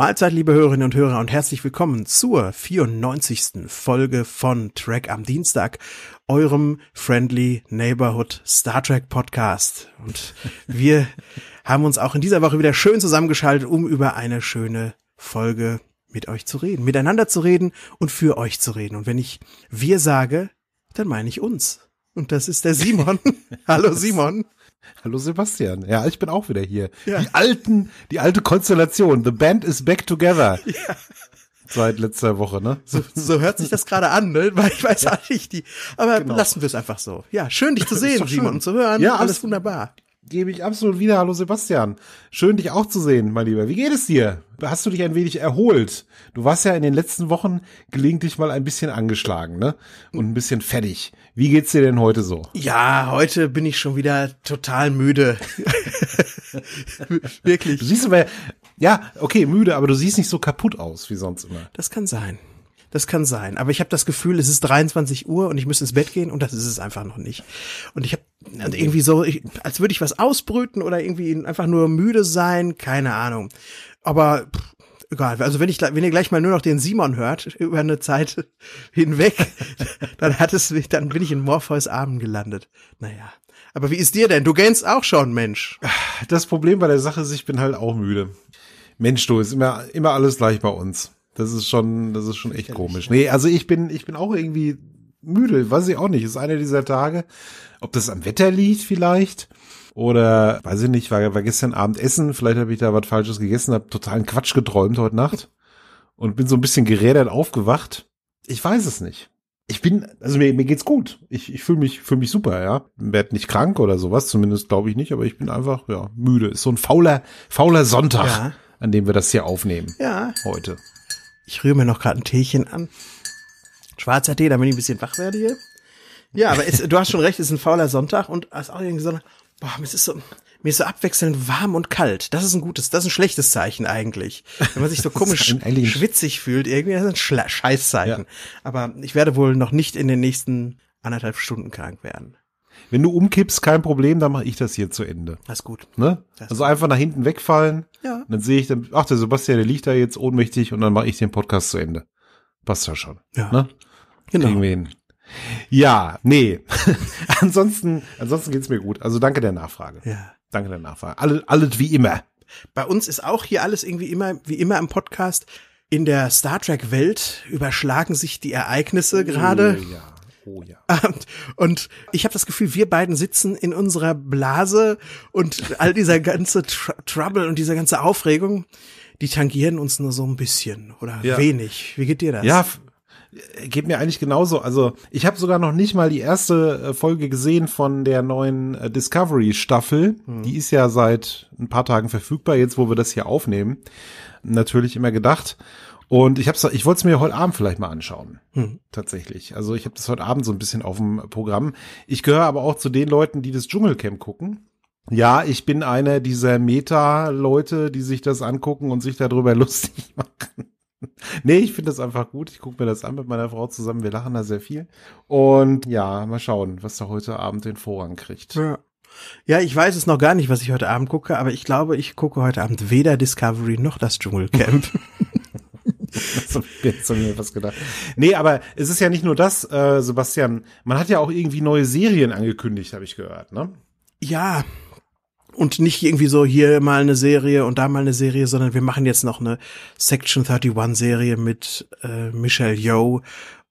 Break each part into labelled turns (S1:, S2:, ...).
S1: Mahlzeit, liebe Hörerinnen und Hörer, und herzlich willkommen zur 94. Folge von Track am Dienstag, eurem Friendly Neighborhood Star Trek Podcast. Und wir haben uns auch in dieser Woche wieder schön zusammengeschaltet, um über eine schöne Folge mit euch zu reden, miteinander zu reden und für euch zu reden. Und wenn ich wir sage, dann meine ich uns. Und das ist der Simon. Hallo Simon. Hallo Sebastian. Ja, ich bin auch wieder hier. Ja. Die
S2: alten, die alte Konstellation. The band is back together. Ja. Seit
S1: letzter Woche, ne? So, so hört sich das gerade an, ne? Weil ich weiß ja. auch nicht die. Aber genau. lassen wir es einfach so. Ja, schön dich zu sehen, Simon, und zu hören. Ja, alles
S2: wunderbar. Gebe ich absolut wieder. Hallo Sebastian. Schön, dich auch zu sehen, mein Lieber. Wie geht es dir? Hast du dich ein wenig erholt? Du warst ja in den letzten Wochen gelegentlich mal ein bisschen angeschlagen, ne? Und ein bisschen fertig. Wie geht's dir denn heute so?
S1: Ja, heute bin ich schon wieder total müde. Wirklich. Du siehst aber, ja, okay, müde, aber du siehst nicht so kaputt aus wie sonst immer. Das kann sein. Das kann sein. Aber ich habe das Gefühl, es ist 23 Uhr und ich müsste ins Bett gehen und das ist es einfach noch nicht. Und ich habe irgendwie so, ich, als würde ich was ausbrüten oder irgendwie einfach nur müde sein, keine Ahnung. Aber pff, egal. Also wenn ich, wenn ihr gleich mal nur noch den Simon hört über eine Zeit hinweg, dann hat es, dann bin ich in Morpheus Armen gelandet. Naja. Aber wie ist dir denn? Du gähnst auch schon, Mensch. Das Problem bei der
S2: Sache ist, ich bin halt auch müde. Mensch, du ist immer, immer alles gleich bei uns. Das ist schon, das ist schon echt komisch. Nee, also ich bin, ich bin auch irgendwie müde, weiß ich auch nicht. Ist einer dieser Tage. Ob das am Wetter liegt vielleicht? Oder weiß ich nicht, war, war gestern Abend Essen, vielleicht habe ich da was Falsches gegessen, habe totalen Quatsch geträumt heute Nacht und bin so ein bisschen gerädert aufgewacht. Ich weiß es nicht. Ich bin, also mir, mir geht's gut. Ich, ich fühle mich, fühl mich super, ja. Werd nicht krank oder sowas, zumindest glaube ich nicht, aber ich bin einfach, ja, müde. Ist so ein fauler,
S1: fauler Sonntag, ja. an dem wir das hier aufnehmen. Ja. Heute. Ich rühre mir noch gerade ein Teechen an. Schwarzer Tee, damit ich ein bisschen wach werde hier. Ja, aber es, du hast schon recht, es ist ein fauler Sonntag und es ist auch irgendwie so, boah, es ist so, mir ist so abwechselnd warm und kalt. Das ist ein gutes, das ist ein schlechtes Zeichen eigentlich. Wenn man sich so komisch schwitzig fühlt, irgendwie, das ist ein Schla Scheißzeichen. Ja. Aber ich werde wohl noch nicht in den nächsten anderthalb Stunden krank werden
S2: wenn du umkippst, kein Problem, dann mache ich das hier zu Ende. Das ist gut. Ne? Das also einfach nach hinten wegfallen. Ja. Dann sehe ich, dann, ach, der Sebastian, der liegt da jetzt ohnmächtig und dann mache ich den Podcast zu Ende. Passt ja schon. Ja. Ne? Genau. Kriegen wir hin. Ja, nee.
S1: ansonsten, ansonsten geht's mir gut. Also danke der Nachfrage. Ja. Danke der Nachfrage. Alles, alles wie immer. Bei uns ist auch hier alles irgendwie immer, wie immer im Podcast. In der Star Trek Welt überschlagen sich die Ereignisse gerade. Ja. Oh ja. Und ich habe das Gefühl, wir beiden sitzen in unserer Blase und all dieser ganze Tr Trouble und diese ganze Aufregung, die tangieren uns nur so ein bisschen oder ja. wenig.
S2: Wie geht dir das? Ja, äh, geht mir eigentlich genauso. Also ich habe sogar noch nicht mal die erste äh, Folge gesehen von der neuen äh, Discovery-Staffel. Hm. Die ist ja seit ein paar Tagen verfügbar, jetzt wo wir das hier aufnehmen. Natürlich immer gedacht. Und ich hab's, ich wollte es mir heute Abend vielleicht mal anschauen. Mhm. Tatsächlich. Also ich habe das heute Abend so ein bisschen auf dem Programm. Ich gehöre aber auch zu den Leuten, die das Dschungelcamp gucken. Ja, ich bin einer dieser Meta-Leute, die sich das angucken und sich darüber lustig machen. nee, ich finde das einfach gut. Ich gucke mir das an mit meiner Frau zusammen. Wir lachen da sehr viel. Und ja, mal schauen, was da
S1: heute Abend den Vorrang kriegt. Ja. Ja, ich weiß es noch gar nicht, was ich heute Abend gucke, aber ich glaube, ich gucke heute Abend weder Discovery noch das Dschungelcamp. Jetzt
S2: habe mir was gedacht. Nee, aber es ist ja nicht nur das, äh, Sebastian. Man hat ja auch irgendwie neue
S1: Serien angekündigt, habe ich gehört, ne? Ja. Und nicht irgendwie so hier mal eine Serie und da mal eine Serie, sondern wir machen jetzt noch eine Section 31 Serie mit äh, Michelle Yeoh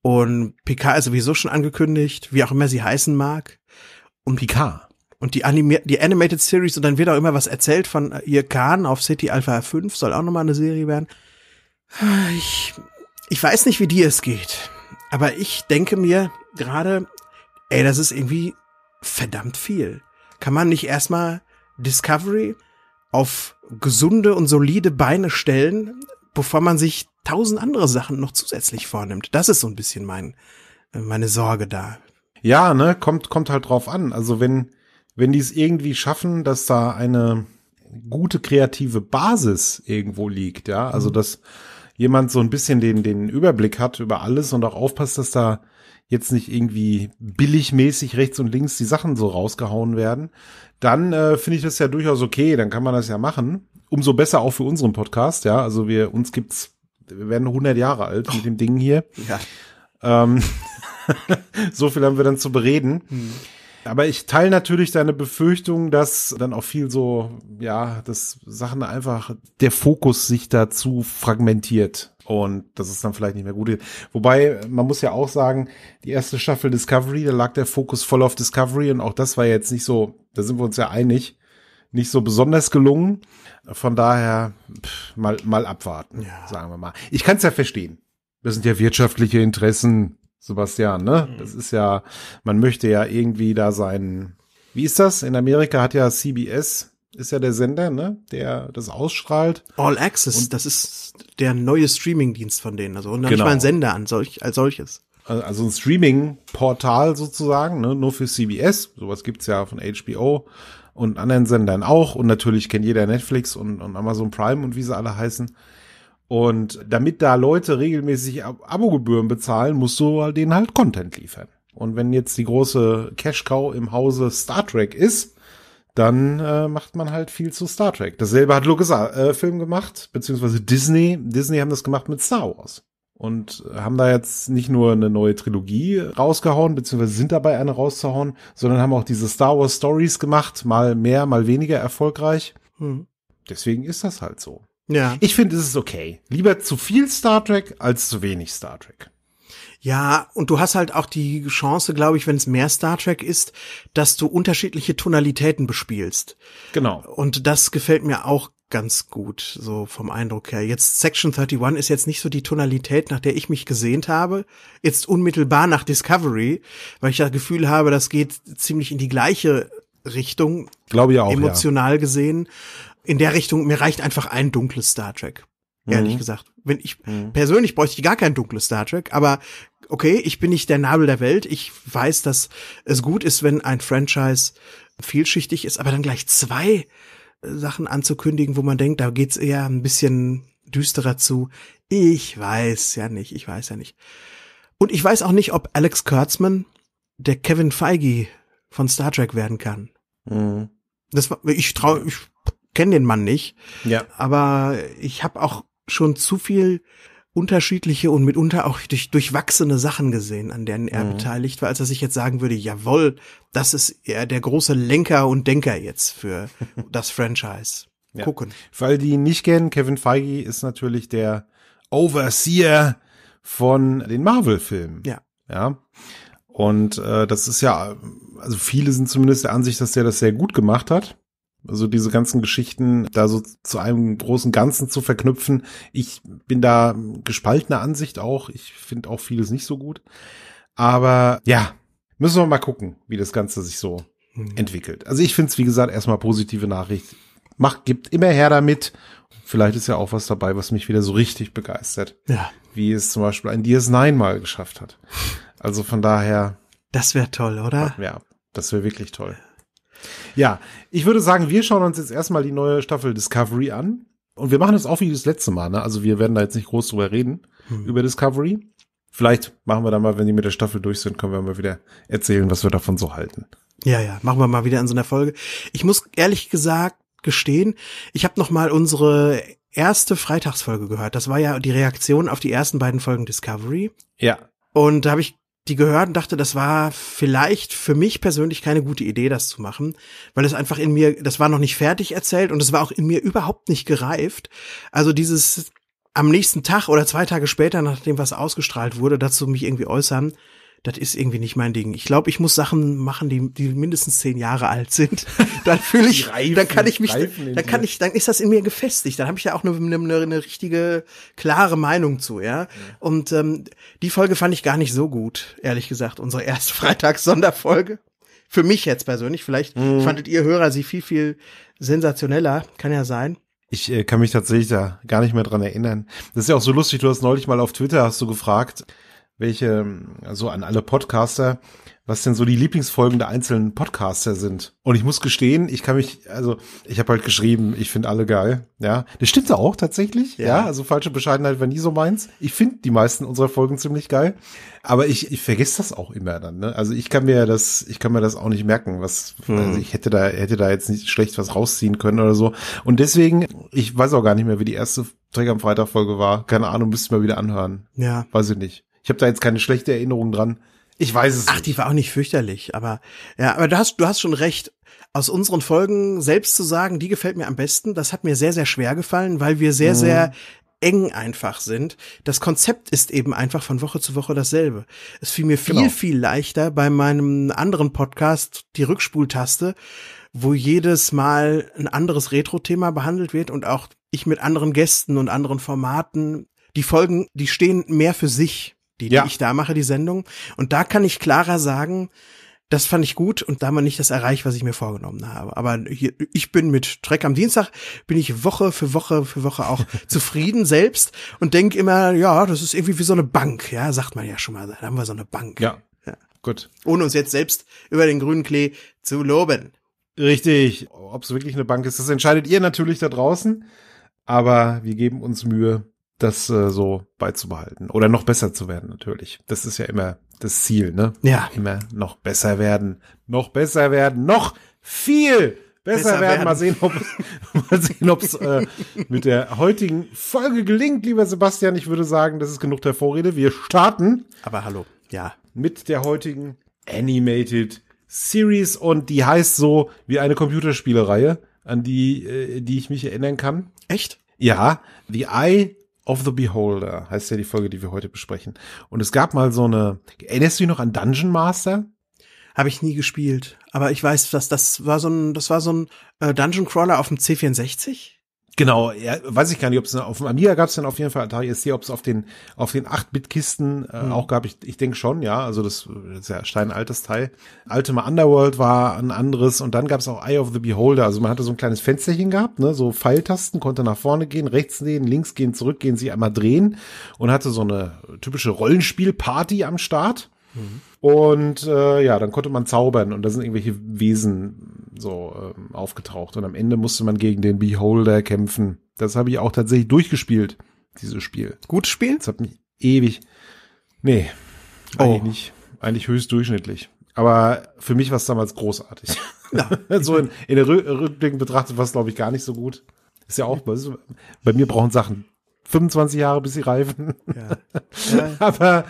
S1: und PK ist sowieso schon angekündigt, wie auch immer sie heißen mag. Und PK. und die, Anime die Animated Series und dann wird auch immer was erzählt von äh, ihr Khan auf City Alpha 5, soll auch nochmal eine Serie werden. Ich, ich weiß nicht, wie dir es geht, aber ich denke mir gerade, ey, das ist irgendwie verdammt viel. Kann man nicht erstmal Discovery auf gesunde und solide Beine stellen, bevor man sich tausend andere Sachen noch zusätzlich vornimmt? Das ist so ein bisschen mein, meine Sorge da.
S2: Ja, ne, kommt, kommt halt drauf an. Also wenn, wenn die es irgendwie schaffen, dass da eine gute kreative Basis irgendwo liegt, ja, also mhm. das, jemand so ein bisschen den, den Überblick hat über alles und auch aufpasst, dass da jetzt nicht irgendwie billigmäßig rechts und links die Sachen so rausgehauen werden, dann äh, finde ich das ja durchaus okay, dann kann man das ja machen. Umso besser auch für unseren Podcast, ja. Also wir, uns gibt's, wir werden 100 Jahre alt mit dem Ding hier. Ja. Ähm, so viel haben wir dann zu bereden. Hm. Aber ich teile natürlich deine Befürchtung, dass dann auch viel so, ja, dass Sachen einfach, der Fokus sich dazu fragmentiert. Und das ist dann vielleicht nicht mehr gut. Wobei, man muss ja auch sagen, die erste Staffel Discovery, da lag der Fokus voll auf Discovery und auch das war jetzt nicht so, da sind wir uns ja einig, nicht so besonders gelungen. Von daher pff, mal, mal abwarten, ja. sagen wir mal. Ich kann es ja verstehen. Das sind ja wirtschaftliche Interessen. Sebastian, ne? Mhm. Das ist ja, man möchte ja irgendwie da sein. Wie ist das? In Amerika hat ja CBS, ist ja der Sender, ne?
S1: Der das ausstrahlt. All Access, und das ist der neue Streaming-Dienst von denen. Also und dann genau. nicht mal ein genau. Sender an solch, als solches. Also, also ein Streaming-Portal sozusagen, ne? Nur für
S2: CBS. Sowas gibt's ja von HBO und anderen Sendern auch. Und natürlich kennt jeder Netflix und, und Amazon Prime und wie sie alle heißen. Und damit da Leute regelmäßig Abogebühren bezahlen, musst du halt denen halt Content liefern. Und wenn jetzt die große Cash-Cow im Hause Star Trek ist, dann äh, macht man halt viel zu Star Trek. Dasselbe hat Lucasfilm äh, gemacht, beziehungsweise Disney. Disney haben das gemacht mit Star Wars. Und haben da jetzt nicht nur eine neue Trilogie rausgehauen, beziehungsweise sind dabei eine rauszuhauen, sondern haben auch diese Star Wars Stories gemacht, mal mehr, mal weniger erfolgreich. Hm. Deswegen ist das halt so. Ja. Ich finde, es ist okay. Lieber zu viel Star Trek als zu wenig Star Trek.
S1: Ja, und du hast halt auch die Chance, glaube ich, wenn es mehr Star Trek ist, dass du unterschiedliche Tonalitäten bespielst. Genau. Und das gefällt mir auch ganz gut, so vom Eindruck her. Jetzt Section 31 ist jetzt nicht so die Tonalität, nach der ich mich gesehnt habe. Jetzt unmittelbar nach Discovery, weil ich das Gefühl habe, das geht ziemlich in die gleiche Richtung. Glaube ich auch. Emotional ja. gesehen in der Richtung, mir reicht einfach ein dunkles Star Trek. Ehrlich mhm. gesagt. Wenn ich, mhm. persönlich bräuchte ich gar kein dunkles Star Trek, aber okay, ich bin nicht der Nabel der Welt. Ich weiß, dass es gut ist, wenn ein Franchise vielschichtig ist, aber dann gleich zwei äh, Sachen anzukündigen, wo man denkt, da geht's eher ein bisschen düsterer zu. Ich weiß ja nicht, ich weiß ja nicht. Und ich weiß auch nicht, ob Alex Kurtzman der Kevin Feige von Star Trek werden kann. Mhm. Das war, ich traue, ich kenne den Mann nicht. Ja. Aber ich habe auch schon zu viel unterschiedliche und mitunter auch durch, durchwachsene Sachen gesehen, an denen er mhm. beteiligt war, als dass ich jetzt sagen würde, jawohl, das ist er der große Lenker und Denker jetzt für das Franchise. Ja. Gucken. Für alle, die ihn nicht kennen, Kevin Feige ist natürlich der Overseer
S2: von den Marvel-Filmen. Ja. Ja. Und äh, das ist ja, also viele sind zumindest der Ansicht, dass der das sehr gut gemacht hat. Also diese ganzen Geschichten da so zu einem großen Ganzen zu verknüpfen. Ich bin da gespaltener Ansicht auch. Ich finde auch vieles nicht so gut. Aber ja, müssen wir mal gucken, wie das Ganze sich so mhm. entwickelt. Also ich finde es, wie gesagt, erstmal positive Nachricht. Macht, gibt immer her damit. Vielleicht ist ja auch was dabei, was mich wieder so richtig begeistert. Ja. Wie es zum Beispiel ein DS9 mal geschafft hat. Also von daher.
S1: Das wäre toll, oder?
S2: Ja, das wäre wirklich toll. Ja, ich würde sagen, wir schauen uns jetzt erstmal die neue Staffel Discovery an. Und wir machen das auch wie das letzte Mal, ne? Also wir werden da jetzt nicht groß drüber reden, hm. über Discovery. Vielleicht machen wir da mal, wenn die mit der Staffel durch sind, können wir mal wieder erzählen, was wir davon so halten.
S1: Ja, ja, machen wir mal wieder in so einer Folge. Ich muss ehrlich gesagt gestehen, ich habe noch mal unsere erste Freitagsfolge gehört. Das war ja die Reaktion auf die ersten beiden Folgen Discovery. Ja. Und da habe ich die gehört dachte, das war vielleicht für mich persönlich keine gute Idee, das zu machen, weil es einfach in mir, das war noch nicht fertig erzählt und es war auch in mir überhaupt nicht gereift. Also dieses am nächsten Tag oder zwei Tage später, nachdem was ausgestrahlt wurde, dazu mich irgendwie äußern, das ist irgendwie nicht mein Ding. Ich glaube, ich muss Sachen machen, die, die mindestens zehn Jahre alt sind. Dann fühle ich, Reifen, dann kann ich mich, dann kann ich, dann ist das in mir gefestigt. Dann habe ich ja auch eine, eine, eine richtige klare Meinung zu, ja. ja. Und ähm, die Folge fand ich gar nicht so gut, ehrlich gesagt. Unsere erste Freitags-Sonderfolge. Für mich jetzt persönlich. Vielleicht mhm. fandet ihr Hörer sie viel, viel sensationeller. Kann ja sein.
S2: Ich äh, kann mich tatsächlich da gar nicht mehr dran erinnern. Das ist ja auch so lustig. Du hast neulich mal auf Twitter hast du gefragt, welche, also an alle Podcaster, was denn so die Lieblingsfolgen der einzelnen Podcaster sind. Und ich muss gestehen, ich kann mich, also ich habe halt geschrieben, ich finde alle geil. Ja, das stimmt auch tatsächlich. Ja, ja also falsche Bescheidenheit war nie so meins. Ich finde die meisten unserer Folgen ziemlich geil, aber ich, ich vergesse das auch immer dann. Ne? Also ich kann mir das, ich kann mir das auch nicht merken, was hm. also ich hätte da hätte da jetzt nicht schlecht was rausziehen können oder so. Und deswegen, ich weiß auch gar nicht mehr, wie die erste Träger am Freitag Folge war. Keine Ahnung, müsste ich mal wieder anhören. Ja,
S1: weiß ich nicht. Ich habe da jetzt keine schlechte Erinnerung dran. Ich weiß es. Ach, nicht. die war auch nicht fürchterlich, aber ja, aber du hast du hast schon recht. Aus unseren Folgen selbst zu sagen, die gefällt mir am besten, das hat mir sehr sehr schwer gefallen, weil wir sehr mhm. sehr eng einfach sind. Das Konzept ist eben einfach von Woche zu Woche dasselbe. Es fiel mir viel genau. viel leichter bei meinem anderen Podcast die Rückspultaste, wo jedes Mal ein anderes Retro-Thema behandelt wird und auch ich mit anderen Gästen und anderen Formaten. Die Folgen, die stehen mehr für sich die, die ich da mache, die Sendung. Und da kann ich klarer sagen, das fand ich gut und da man nicht das erreicht, was ich mir vorgenommen habe. Aber hier, ich bin mit Trek am Dienstag, bin ich Woche für Woche für Woche auch zufrieden selbst und denke immer, ja, das ist irgendwie wie so eine Bank, ja, sagt man ja schon mal, da haben wir so eine Bank. Ja. ja. Gut. Ohne uns jetzt selbst über den grünen Klee zu loben. Richtig. Ob es wirklich eine Bank ist, das entscheidet ihr natürlich da
S2: draußen. Aber wir geben uns Mühe, das äh, so beizubehalten oder noch besser zu werden natürlich. Das ist ja immer das Ziel, ne? Ja. Immer noch besser werden, noch besser werden, noch viel besser, besser werden. werden. Mal sehen, ob mal sehen, ob's äh, mit der heutigen Folge gelingt, lieber Sebastian. Ich würde sagen, das ist genug der Vorrede. Wir starten. Aber hallo, ja. Mit der heutigen Animated Series und die heißt so wie eine Computerspielereihe, an die äh, die ich mich erinnern kann. Echt? Ja, The Eye of the Beholder heißt ja die Folge, die wir heute
S1: besprechen. Und es gab mal so eine, erinnerst du dich noch an Dungeon Master? Habe ich nie gespielt, aber ich weiß, dass das war so ein, das war so ein äh, Dungeon Crawler auf dem C64. Genau, ja, weiß ich gar nicht, ob es auf dem Amiga gab es dann auf jeden Fall Atari ST, ob es auf den auf den
S2: 8-Bit-Kisten äh, mhm. auch gab. Ich, ich denke schon, ja. Also das, das ist ja steinaltes Teil. Ultima Underworld war ein anderes und dann gab es auch Eye of the Beholder. Also man hatte so ein kleines Fensterchen gehabt, ne, so Pfeiltasten, konnte nach vorne gehen, rechts gehen, links gehen, zurück gehen, sich einmal drehen und hatte so eine typische Rollenspielparty am Start. Mhm. Und äh, ja, dann konnte man zaubern und da sind irgendwelche Wesen so ähm, aufgetaucht. Und am Ende musste man gegen den Beholder kämpfen. Das habe ich auch tatsächlich durchgespielt, dieses Spiel. Gutes Spiel? Das hat mich ewig. Nee, oh. eigentlich nicht. Eigentlich höchst durchschnittlich. Aber für mich war es damals großartig. Ja. so in, in der Rückblick betrachtet war es, glaube ich, gar nicht so gut. Ist ja auch, ist, bei mir brauchen Sachen 25 Jahre, bis sie reifen. Ja. Ja. Aber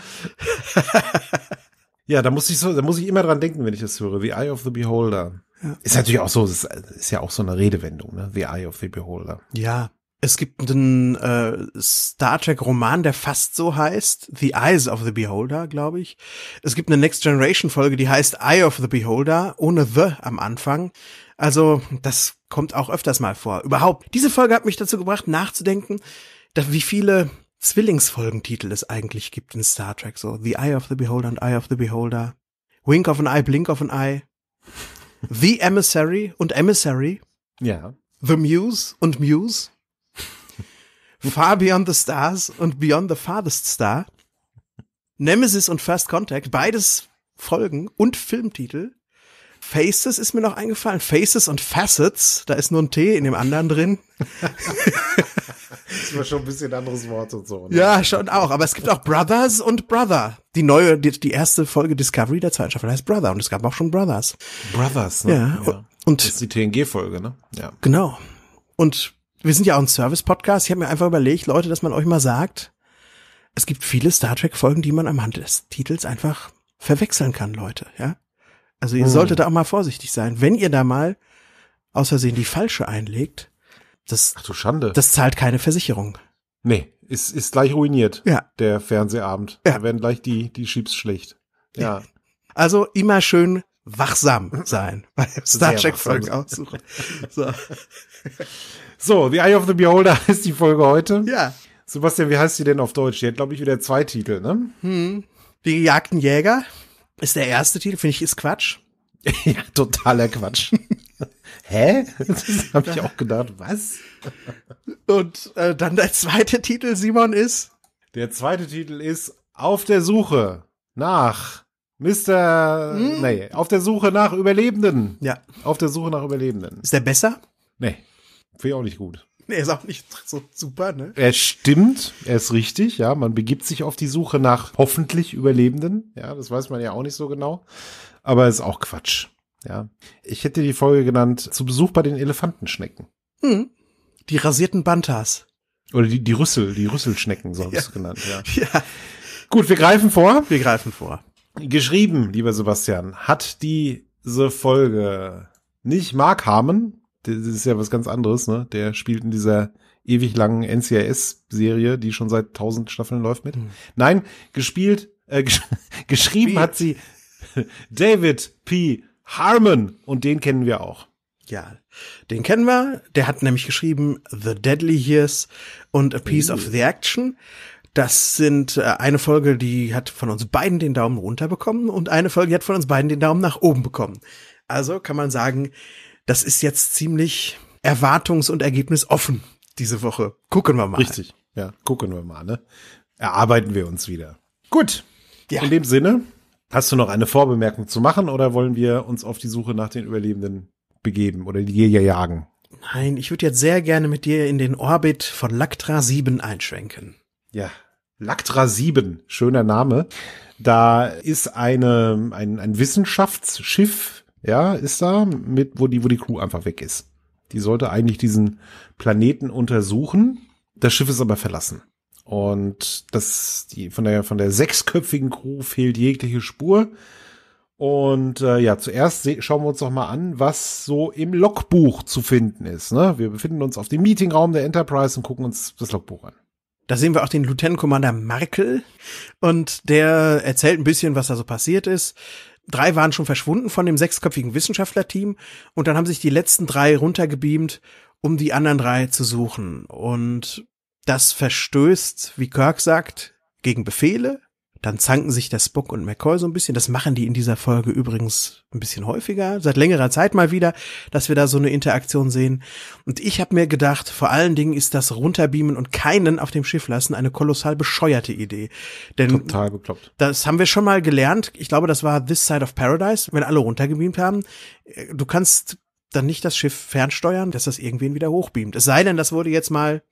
S2: ja, da muss ich so, da muss ich immer dran denken, wenn ich das höre. The Eye of the Beholder.
S1: Ja. Ist natürlich auch so,
S2: ist, ist ja auch so eine Redewendung, ne? The Eye of the Beholder.
S1: Ja, es gibt einen äh, Star Trek-Roman, der fast so heißt, The Eyes of the Beholder, glaube ich. Es gibt eine Next Generation-Folge, die heißt Eye of the Beholder, ohne The am Anfang. Also das kommt auch öfters mal vor. Überhaupt, diese Folge hat mich dazu gebracht, nachzudenken, dass wie viele Zwillingsfolgentitel es eigentlich gibt in Star Trek. So The Eye of the Beholder und Eye of the Beholder. Wink of an Eye, Blink of an Eye. The Emissary und Emissary. Ja. The Muse und Muse. Far Beyond the Stars und Beyond the Farthest Star. Nemesis und First Contact, beides Folgen und Filmtitel. Faces ist mir noch eingefallen. Faces und Facets, da ist nur ein T in dem anderen drin. das
S2: mir schon ein bisschen anderes Wort und so. Ne?
S1: Ja, schon auch. Aber es gibt auch Brothers und Brother. Die neue, die, die erste Folge Discovery der zweiten Staffel heißt Brother und es gab auch schon Brothers.
S2: Brothers, ne? Ja. ja. Und,
S1: und, das ist die TNG-Folge, ne? Ja. Genau. Und wir sind ja auch ein Service-Podcast. Ich habe mir einfach überlegt, Leute, dass man euch mal sagt, es gibt viele Star Trek-Folgen, die man am Hand des Titels einfach verwechseln kann, Leute, ja? Also ihr hm. solltet da auch mal vorsichtig sein. Wenn ihr da mal aus Versehen die falsche einlegt, das, Ach du Schande. das zahlt keine Versicherung.
S2: Nee, ist, ist gleich ruiniert, ja. der Fernsehabend.
S1: Ja. Da werden gleich die, die Schiebs schlecht. Ja. Also immer schön wachsam sein bei Star Trek-Folgen aussuchen. So. so, The
S2: Eye of the Beholder ist die Folge heute. Ja. Sebastian, wie heißt die denn auf Deutsch? Die hat, glaube ich, wieder zwei Titel,
S1: ne? Hm. Die Jagdenjäger. Jäger. Ist der erste Titel, finde ich, ist Quatsch. ja, totaler Quatsch. Hä? Das habe ich auch gedacht, was? Und äh, dann der zweite Titel, Simon, ist? Der zweite Titel ist
S2: Auf der Suche nach Mr. Hm? Nee, auf der Suche nach Überlebenden. Ja. Auf der Suche nach Überlebenden. Ist der besser? Nee, finde ich auch nicht gut
S1: er ist auch nicht so super, ne?
S2: Er stimmt, er ist richtig, ja. Man begibt sich auf die Suche nach hoffentlich Überlebenden. Ja, das weiß man ja auch nicht so genau. Aber ist auch Quatsch. Ja. Ich hätte die Folge genannt, zu Besuch bei den Elefantenschnecken. Hm. Die rasierten Bantas. Oder die, die Rüssel, die Rüsselschnecken, sonst ja. genannt, ja. ja. Gut, wir greifen vor. Wir greifen vor. Geschrieben, lieber Sebastian, hat diese Folge nicht Mark Harmon, das ist ja was ganz anderes, ne? Der spielt in dieser ewig langen NCIS-Serie, die schon seit tausend Staffeln läuft mit. Mhm. Nein, gespielt, äh, gesch geschrieben Spiel. hat sie David P.
S1: Harmon und den kennen wir auch. Ja, den kennen wir. Der hat nämlich geschrieben The Deadly Years und A Piece mhm. of the Action. Das sind äh, eine Folge, die hat von uns beiden den Daumen runter bekommen und eine Folge, die hat von uns beiden den Daumen nach oben bekommen. Also kann man sagen, das ist jetzt ziemlich erwartungs- und ergebnisoffen diese Woche. Gucken wir mal. Richtig, ja, gucken wir mal, ne? Erarbeiten wir uns wieder.
S2: Gut. Ja. In dem Sinne, hast du noch eine Vorbemerkung zu machen oder wollen wir uns auf die Suche nach den Überlebenden begeben oder die Jäger jagen?
S1: Nein, ich würde jetzt sehr gerne mit dir in den Orbit von Lactra 7 einschwenken. Ja,
S2: Lactra 7, schöner Name. Da ist eine, ein, ein Wissenschaftsschiff ja, ist da, mit, wo die, wo die Crew einfach weg ist. Die sollte eigentlich diesen Planeten untersuchen. Das Schiff ist aber verlassen. Und das, die, von der, von der sechsköpfigen Crew fehlt jegliche Spur. Und äh, ja, zuerst schauen wir uns doch mal an, was so im Logbuch zu finden ist. Ne? Wir befinden uns auf dem Meetingraum
S1: der Enterprise und gucken uns das Logbuch an. Da sehen wir auch den Lieutenant Commander Markel und der erzählt ein bisschen, was da so passiert ist drei waren schon verschwunden von dem sechsköpfigen Wissenschaftlerteam und dann haben sich die letzten drei runtergebeamt, um die anderen drei zu suchen. Und das verstößt, wie Kirk sagt, gegen Befehle, dann zanken sich der Spock und McCoy so ein bisschen. Das machen die in dieser Folge übrigens ein bisschen häufiger, seit längerer Zeit mal wieder, dass wir da so eine Interaktion sehen. Und ich habe mir gedacht, vor allen Dingen ist das runterbeamen und keinen auf dem Schiff lassen eine kolossal bescheuerte Idee. Denn Total bekloppt. Das haben wir schon mal gelernt. Ich glaube, das war This Side of Paradise, wenn alle runtergebeamt haben. Äh, du kannst dann nicht das Schiff fernsteuern, dass das irgendwen wieder hochbeamt. Es sei denn, das wurde jetzt mal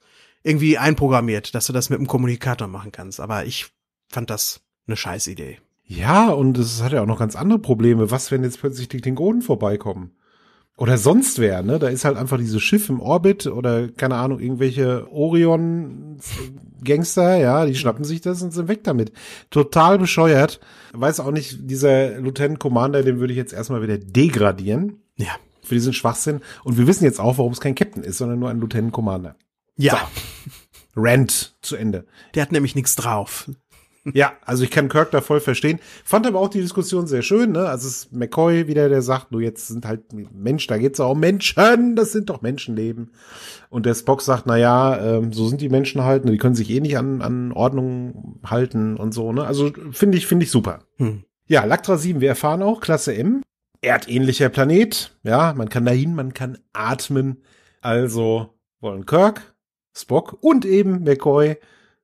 S1: irgendwie einprogrammiert, dass du das mit dem Kommunikator machen kannst. Aber ich fand das eine Idee.
S2: Ja, und es hat ja auch noch ganz andere Probleme. Was, wenn jetzt plötzlich die Klingonen vorbeikommen? Oder sonst wer, ne? Da ist halt einfach dieses Schiff im Orbit oder, keine Ahnung, irgendwelche Orion-Gangster, ja, die schnappen sich das und sind weg damit. Total bescheuert. Weiß auch nicht, dieser Lieutenant Commander, den würde ich jetzt erstmal wieder degradieren. Ja. Für diesen Schwachsinn. Und wir wissen jetzt auch, warum es kein Captain ist, sondern nur ein Lieutenant Commander. Ja. So. Rant zu Ende. Der hat nämlich nichts drauf. Ja, also ich kann Kirk da voll verstehen. Fand aber auch die Diskussion sehr schön, ne? Also es ist McCoy wieder, der sagt, nur jetzt sind halt Mensch, da geht's auch um Menschen, das sind doch Menschenleben. Und der Spock sagt, na ja, ähm, so sind die Menschen halt, ne? die können sich eh nicht an, an Ordnung halten und so, ne? Also finde ich, finde ich super. Hm. Ja, Lactra 7, wir erfahren auch, Klasse M, erdähnlicher Planet. Ja, man kann dahin, man kann atmen. Also wollen Kirk, Spock und eben McCoy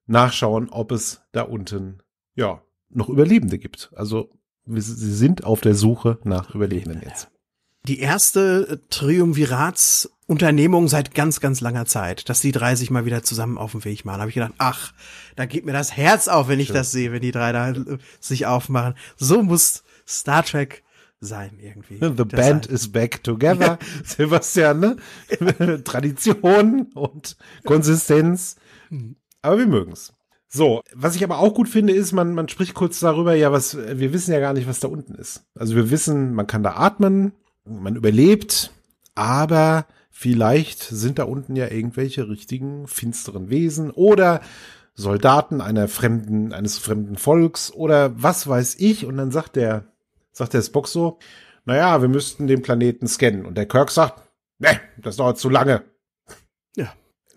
S2: nachschauen, ob es da unten ja noch Überlebende gibt. Also sie sind auf der Suche nach Überlebenden jetzt.
S1: Die erste Triumviratsunternehmung seit ganz, ganz langer Zeit, dass die drei sich mal wieder zusammen auf den Weg machen. Habe ich gedacht, ach, da geht mir das Herz auf, wenn ich Schön. das sehe, wenn die drei da äh, sich aufmachen. So muss Star Trek
S2: sein irgendwie.
S1: Ne, the das band sein. is back together, Sebastian. Ne? Tradition und
S2: Konsistenz. Hm. Aber wir mögen's. So, was ich aber auch gut finde, ist, man, man spricht kurz darüber, ja, was, wir wissen ja gar nicht, was da unten ist. Also wir wissen, man kann da atmen, man überlebt, aber vielleicht sind da unten ja irgendwelche richtigen finsteren Wesen oder Soldaten einer fremden, eines fremden Volks oder was weiß ich. Und dann sagt der, sagt der Spock so, naja, wir müssten den Planeten scannen. Und der Kirk sagt, ne, das dauert zu lange.
S1: Ja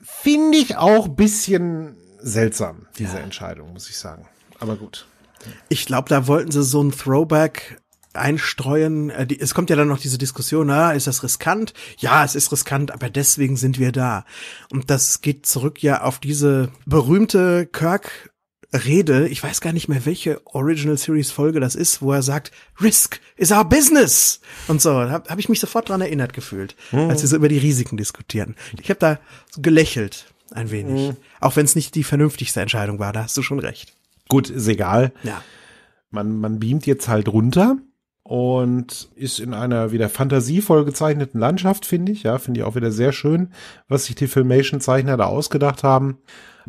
S1: finde ich auch bisschen
S2: seltsam, diese ja. Entscheidung, muss ich sagen.
S1: Aber gut. Ich glaube, da wollten sie so ein Throwback einstreuen. Äh, es kommt ja dann noch diese Diskussion, na, ah, ist das riskant? Ja, es ist riskant, aber deswegen sind wir da. Und das geht zurück ja auf diese berühmte Kirk Rede, ich weiß gar nicht mehr, welche Original Series Folge das ist, wo er sagt, Risk is our business und so. Da hab, habe ich mich sofort dran erinnert gefühlt, mhm. als wir so über die Risiken diskutieren. Ich habe da gelächelt ein wenig, mhm. auch wenn es nicht die vernünftigste Entscheidung war. Da hast du schon recht. Gut, ist
S2: egal. Ja. Man, man beamt jetzt halt runter und ist in einer wieder fantasievoll gezeichneten Landschaft, finde ich. Ja, finde ich auch wieder sehr schön, was sich die Filmation-Zeichner da ausgedacht haben.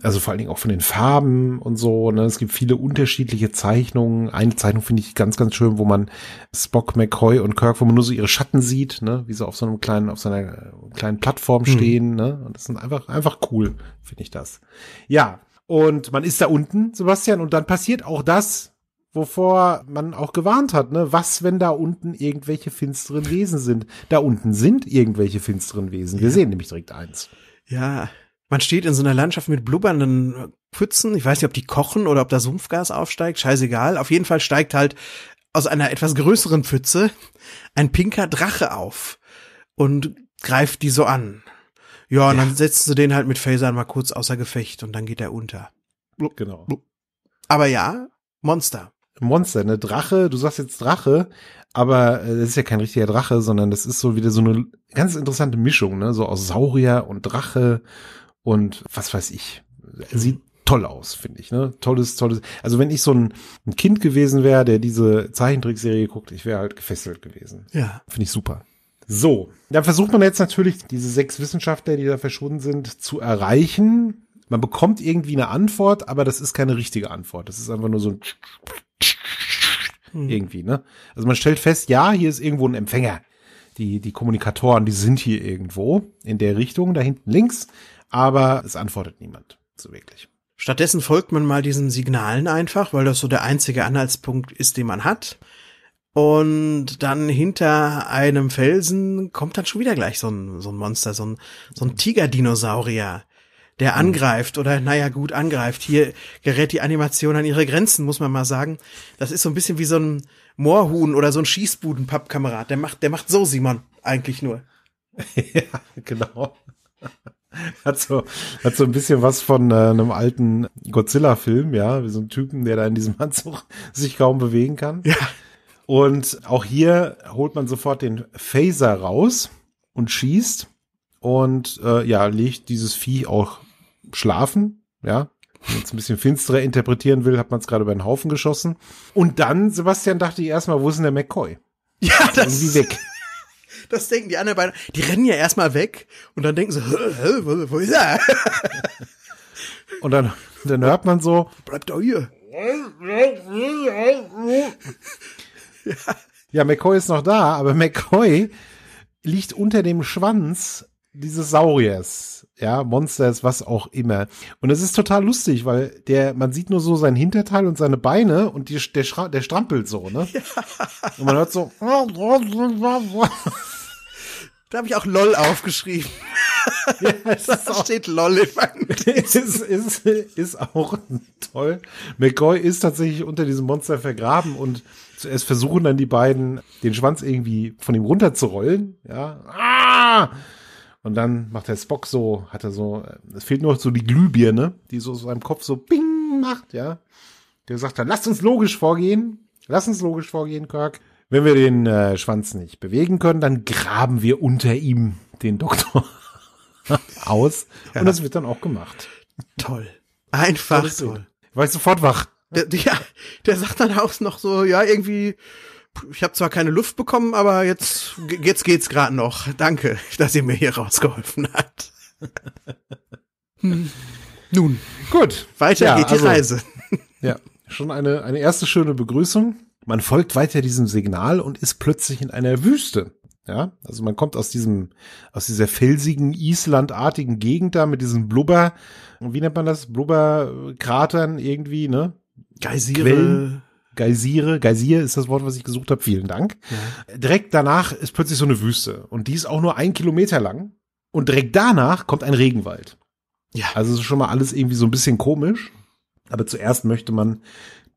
S2: Also vor allen Dingen auch von den Farben und so. Ne? Es gibt viele unterschiedliche Zeichnungen. Eine Zeichnung finde ich ganz, ganz schön, wo man Spock, McCoy und Kirk, wo man nur so ihre Schatten sieht, ne? wie sie auf so einem kleinen, auf so einer äh, kleinen Plattform hm. stehen. Hm. Ne? Und das sind einfach, einfach cool, finde ich das. Ja. Und man ist da unten, Sebastian, und dann passiert auch das, wovor man auch gewarnt hat, ne? Was, wenn da unten irgendwelche finsteren Wesen sind? Da unten sind irgendwelche finsteren Wesen. Wir ja. sehen nämlich direkt eins.
S1: Ja, man steht in so einer Landschaft mit blubbernden äh, Pfützen. Ich weiß nicht, ob die kochen oder ob da Sumpfgas aufsteigt. Scheißegal. Auf jeden Fall steigt halt aus einer etwas größeren Pfütze ein pinker Drache auf und greift die so an. Ja, und ja. dann setzen sie den halt mit Phasern mal kurz außer Gefecht und dann geht er unter. Blub, genau. Blub. Aber ja,
S2: Monster. Monster, ne Drache, du sagst jetzt Drache, aber äh, das ist ja kein richtiger Drache, sondern das ist so wieder so eine ganz interessante Mischung, ne? So aus Saurier und Drache und was weiß ich. Sieht toll aus, finde ich. Ne? Tolles, tolles. Also wenn ich so ein, ein Kind gewesen wäre, der diese Zeichentrickserie guckt, ich wäre halt gefesselt gewesen. Ja. Finde ich super. So, da versucht man jetzt natürlich, diese sechs Wissenschaftler, die da verschwunden sind, zu erreichen. Man bekommt irgendwie eine Antwort, aber das ist keine richtige Antwort. Das ist einfach nur so ein mhm. irgendwie, ne? Also man stellt fest, ja, hier ist irgendwo ein Empfänger. Die, die Kommunikatoren, die sind hier irgendwo in der Richtung, da hinten links
S1: aber es antwortet niemand so wirklich. Stattdessen folgt man mal diesen Signalen einfach, weil das so der einzige Anhaltspunkt ist, den man hat. Und dann hinter einem Felsen kommt dann schon wieder gleich so ein, so ein Monster, so ein, so ein Tigerdinosaurier, der hm. angreift oder naja gut angreift. Hier gerät die Animation an ihre Grenzen, muss man mal sagen. Das ist so ein bisschen wie so ein Moorhuhn oder so ein Schießbudenpappkamerad. Der macht, der macht so Simon eigentlich nur. ja, genau hat, so,
S2: hat so ein bisschen was von äh, einem alten Godzilla-Film, ja, wie so ein Typen, der da in diesem Anzug sich kaum bewegen kann. Ja. Und auch hier holt man sofort den Phaser raus und schießt und äh, ja, legt dieses Vieh auch schlafen, ja. Wenn man es ein bisschen finsterer interpretieren will, hat man es gerade über den Haufen geschossen. Und dann, Sebastian, dachte ich erstmal, wo ist denn der McCoy? Ja, das ist irgendwie weg.
S1: Das denken die anderen beiden. Die rennen ja erstmal weg und dann denken sie, wo ist er?
S2: Und dann, dann hört man so,
S1: bleibt doch hier. Ja.
S2: ja, McCoy ist noch da, aber McCoy liegt unter dem Schwanz dieses Sauriers ja, Monsters, was auch immer. Und es ist total lustig, weil der, man sieht nur so sein Hinterteil und seine Beine und die, der, Schra der strampelt so, ne? Ja. Und man hört so. Da habe ich auch LOL aufgeschrieben. Ja, da auch, steht LOL in meinem ist, ist, ist auch toll. McCoy ist tatsächlich unter diesem Monster vergraben und zuerst versuchen dann die beiden, den Schwanz irgendwie von ihm runterzurollen. Ja. Ah! Und dann macht der Spock so, hat er so, es fehlt nur so die Glühbirne, die so seinem Kopf so bing macht, ja. Der sagt dann, lasst uns logisch vorgehen. Lasst uns logisch vorgehen, Kirk. Wenn wir den äh, Schwanz nicht bewegen können, dann graben wir unter ihm den Doktor aus. Ja. Und das
S1: wird dann auch gemacht. Toll. Einfach toll. toll. War ich sofort wach. Der, ja, der sagt dann auch noch so, ja, irgendwie, ich habe zwar keine Luft bekommen, aber jetzt, jetzt geht's gerade noch. Danke, dass ihr mir hier rausgeholfen habt. Hm. Nun, gut. Weiter ja, geht die also, Reise. Ja, schon eine,
S2: eine erste schöne Begrüßung. Man folgt weiter diesem Signal und ist plötzlich in einer Wüste. Ja, also man kommt aus diesem, aus dieser felsigen, islandartigen Gegend da mit diesen Blubber, wie nennt man das? Blubberkratern irgendwie, ne? Geysire. Quellen. Geysire, Geysir ist das Wort, was ich gesucht habe, vielen Dank. Ja. Direkt danach ist plötzlich so eine Wüste und die ist auch nur ein Kilometer lang und direkt danach kommt ein Regenwald. Ja. Also es ist schon mal alles irgendwie so ein bisschen komisch, aber zuerst möchte man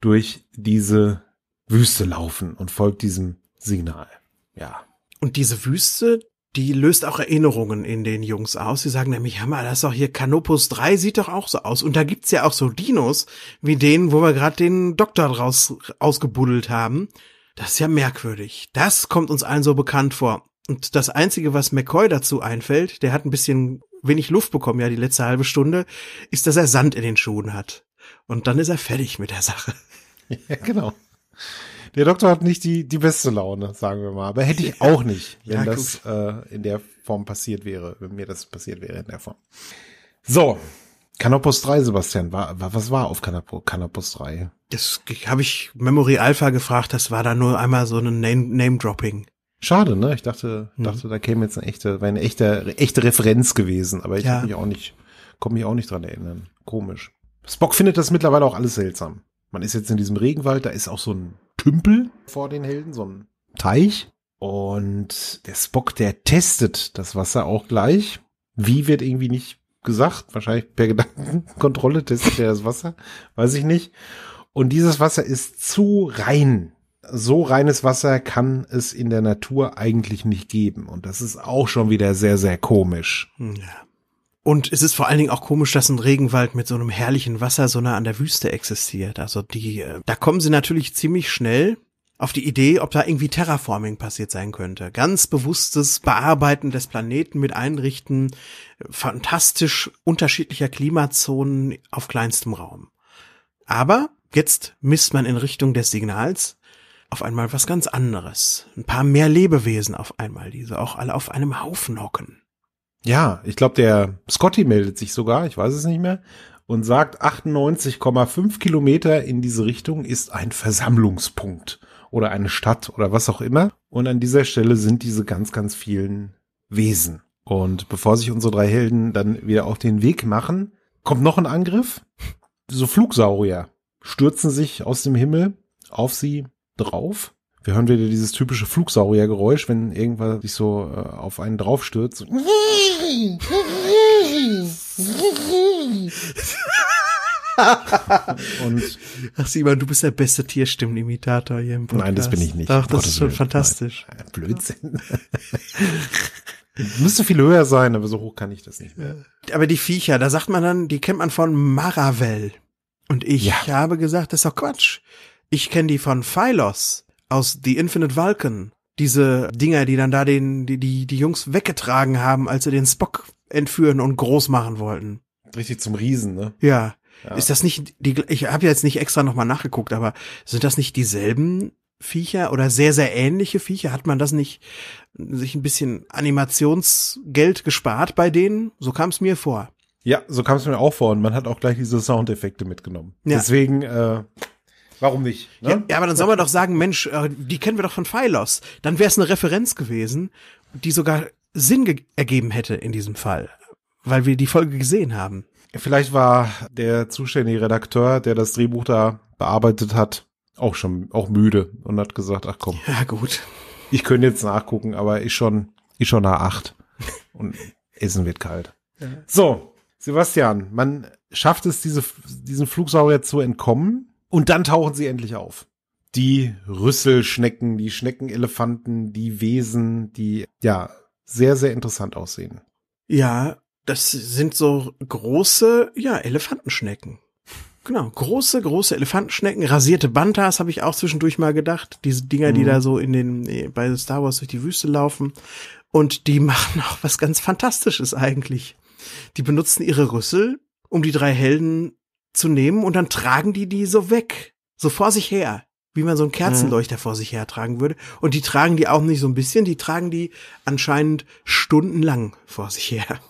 S2: durch diese Wüste laufen und folgt diesem Signal. Ja.
S1: Und diese Wüste, die löst auch Erinnerungen in den Jungs aus. Sie sagen nämlich, hör mal, das ist doch hier Canopus 3, sieht doch auch so aus. Und da gibt's ja auch so Dinos, wie den, wo wir gerade den Doktor draus ausgebuddelt haben. Das ist ja merkwürdig. Das kommt uns allen so bekannt vor. Und das Einzige, was McCoy dazu einfällt, der hat ein bisschen wenig Luft bekommen, ja, die letzte halbe Stunde, ist, dass er Sand in den Schuhen hat. Und dann ist er fertig mit der Sache. Ja, genau der Doktor hat nicht die, die beste Laune, sagen wir mal. Aber hätte ich auch nicht, wenn ja, das
S2: äh, in der Form passiert wäre, wenn mir das passiert wäre in der Form.
S1: So. Canopus 3, Sebastian, war, war, was war auf Canopus, 3? Das habe ich Memory Alpha gefragt, das war da nur einmal so ein Name-Dropping. Name Schade, ne? Ich dachte, mhm.
S2: da käme jetzt eine echte, eine echte, echte Referenz gewesen, aber ich ja. mich auch nicht, komme mich auch nicht dran erinnern. Komisch. Spock findet das mittlerweile auch alles seltsam. Man ist jetzt in diesem Regenwald, da ist auch so ein Tümpel vor den Helden, so ein Teich. Und der Spock, der testet das Wasser auch gleich. Wie wird irgendwie nicht gesagt, wahrscheinlich per Gedankenkontrolle testet er das Wasser, weiß ich nicht. Und dieses Wasser ist zu rein. So reines Wasser kann es in der Natur eigentlich nicht geben. Und das ist auch schon wieder sehr, sehr komisch.
S1: Hm, ja. Und es ist vor allen Dingen auch komisch, dass ein Regenwald mit so einem herrlichen Wasser so nah an der Wüste existiert. Also die, äh, da kommen sie natürlich ziemlich schnell auf die Idee, ob da irgendwie Terraforming passiert sein könnte. Ganz bewusstes Bearbeiten des Planeten mit Einrichten äh, fantastisch unterschiedlicher Klimazonen auf kleinstem Raum. Aber jetzt misst man in Richtung des Signals auf einmal was ganz anderes. Ein paar mehr Lebewesen auf einmal, die so auch alle auf einem Haufen hocken.
S2: Ja, ich glaube, der Scotty meldet sich sogar, ich weiß es nicht mehr, und sagt, 98,5 Kilometer in diese Richtung ist ein Versammlungspunkt oder eine Stadt oder was auch immer. Und an dieser Stelle sind diese ganz, ganz vielen Wesen. Und bevor sich unsere drei Helden dann wieder auf den Weg machen, kommt noch ein Angriff. So Flugsaurier stürzen sich aus dem Himmel auf sie drauf. Wir hören wieder dieses typische Flugsauriergeräusch, wenn irgendwas sich so äh, auf einen draufstürzt.
S1: Und Ach Simon, du bist der beste Tierstimmenimitator hier im
S2: Podcast. Nein, das bin ich nicht. Doch, das ist schon fantastisch.
S1: Nein. Blödsinn. Müsste viel
S2: höher sein, aber so hoch kann ich das nicht mehr.
S1: Aber die Viecher, da sagt man dann, die kennt man von Maravel. Und ich ja. habe gesagt, das ist doch Quatsch. Ich kenne die von Phylos aus The Infinite Vulcan diese Dinger, die dann da den, die, die, die Jungs weggetragen haben, als sie den Spock entführen und groß machen wollten. Richtig zum Riesen, ne? Ja. ja. Ist das nicht die, ich habe jetzt nicht extra nochmal nachgeguckt, aber sind das nicht dieselben Viecher oder sehr, sehr ähnliche Viecher? Hat man das nicht sich ein bisschen Animationsgeld gespart bei denen? So kam es mir vor. Ja,
S2: so kam es mir auch vor und man hat
S1: auch gleich diese Soundeffekte mitgenommen. Ja. Deswegen, äh, Warum nicht? Ne? Ja, aber dann soll man doch sagen, Mensch, äh, die kennen wir doch von Phylos. Dann wäre es eine Referenz gewesen, die sogar Sinn ergeben hätte in diesem Fall, weil wir die Folge gesehen
S2: haben. Vielleicht war der zuständige Redakteur, der das Drehbuch da bearbeitet hat, auch schon auch müde und hat gesagt, ach komm. Ja, gut. Ich könnte jetzt nachgucken, aber ist schon ist schon nach acht und Essen wird kalt. Ja. So, Sebastian, man schafft es, diese, diesen Flugsaurier zu entkommen. Und dann tauchen sie endlich auf. Die Rüsselschnecken, die Schneckenelefanten, die Wesen, die ja sehr, sehr interessant aussehen.
S1: Ja, das sind so große, ja, Elefantenschnecken. Genau, große, große Elefantenschnecken, rasierte Bantas habe ich auch zwischendurch mal gedacht. Diese Dinger, mhm. die da so in den bei Star Wars durch die Wüste laufen. Und die machen auch was ganz Fantastisches eigentlich. Die benutzen ihre Rüssel, um die drei Helden zu nehmen und dann tragen die die so weg, so vor sich her, wie man so einen Kerzenleuchter mhm. vor sich her tragen würde. Und die tragen die auch nicht so ein bisschen, die tragen die anscheinend stundenlang vor sich her.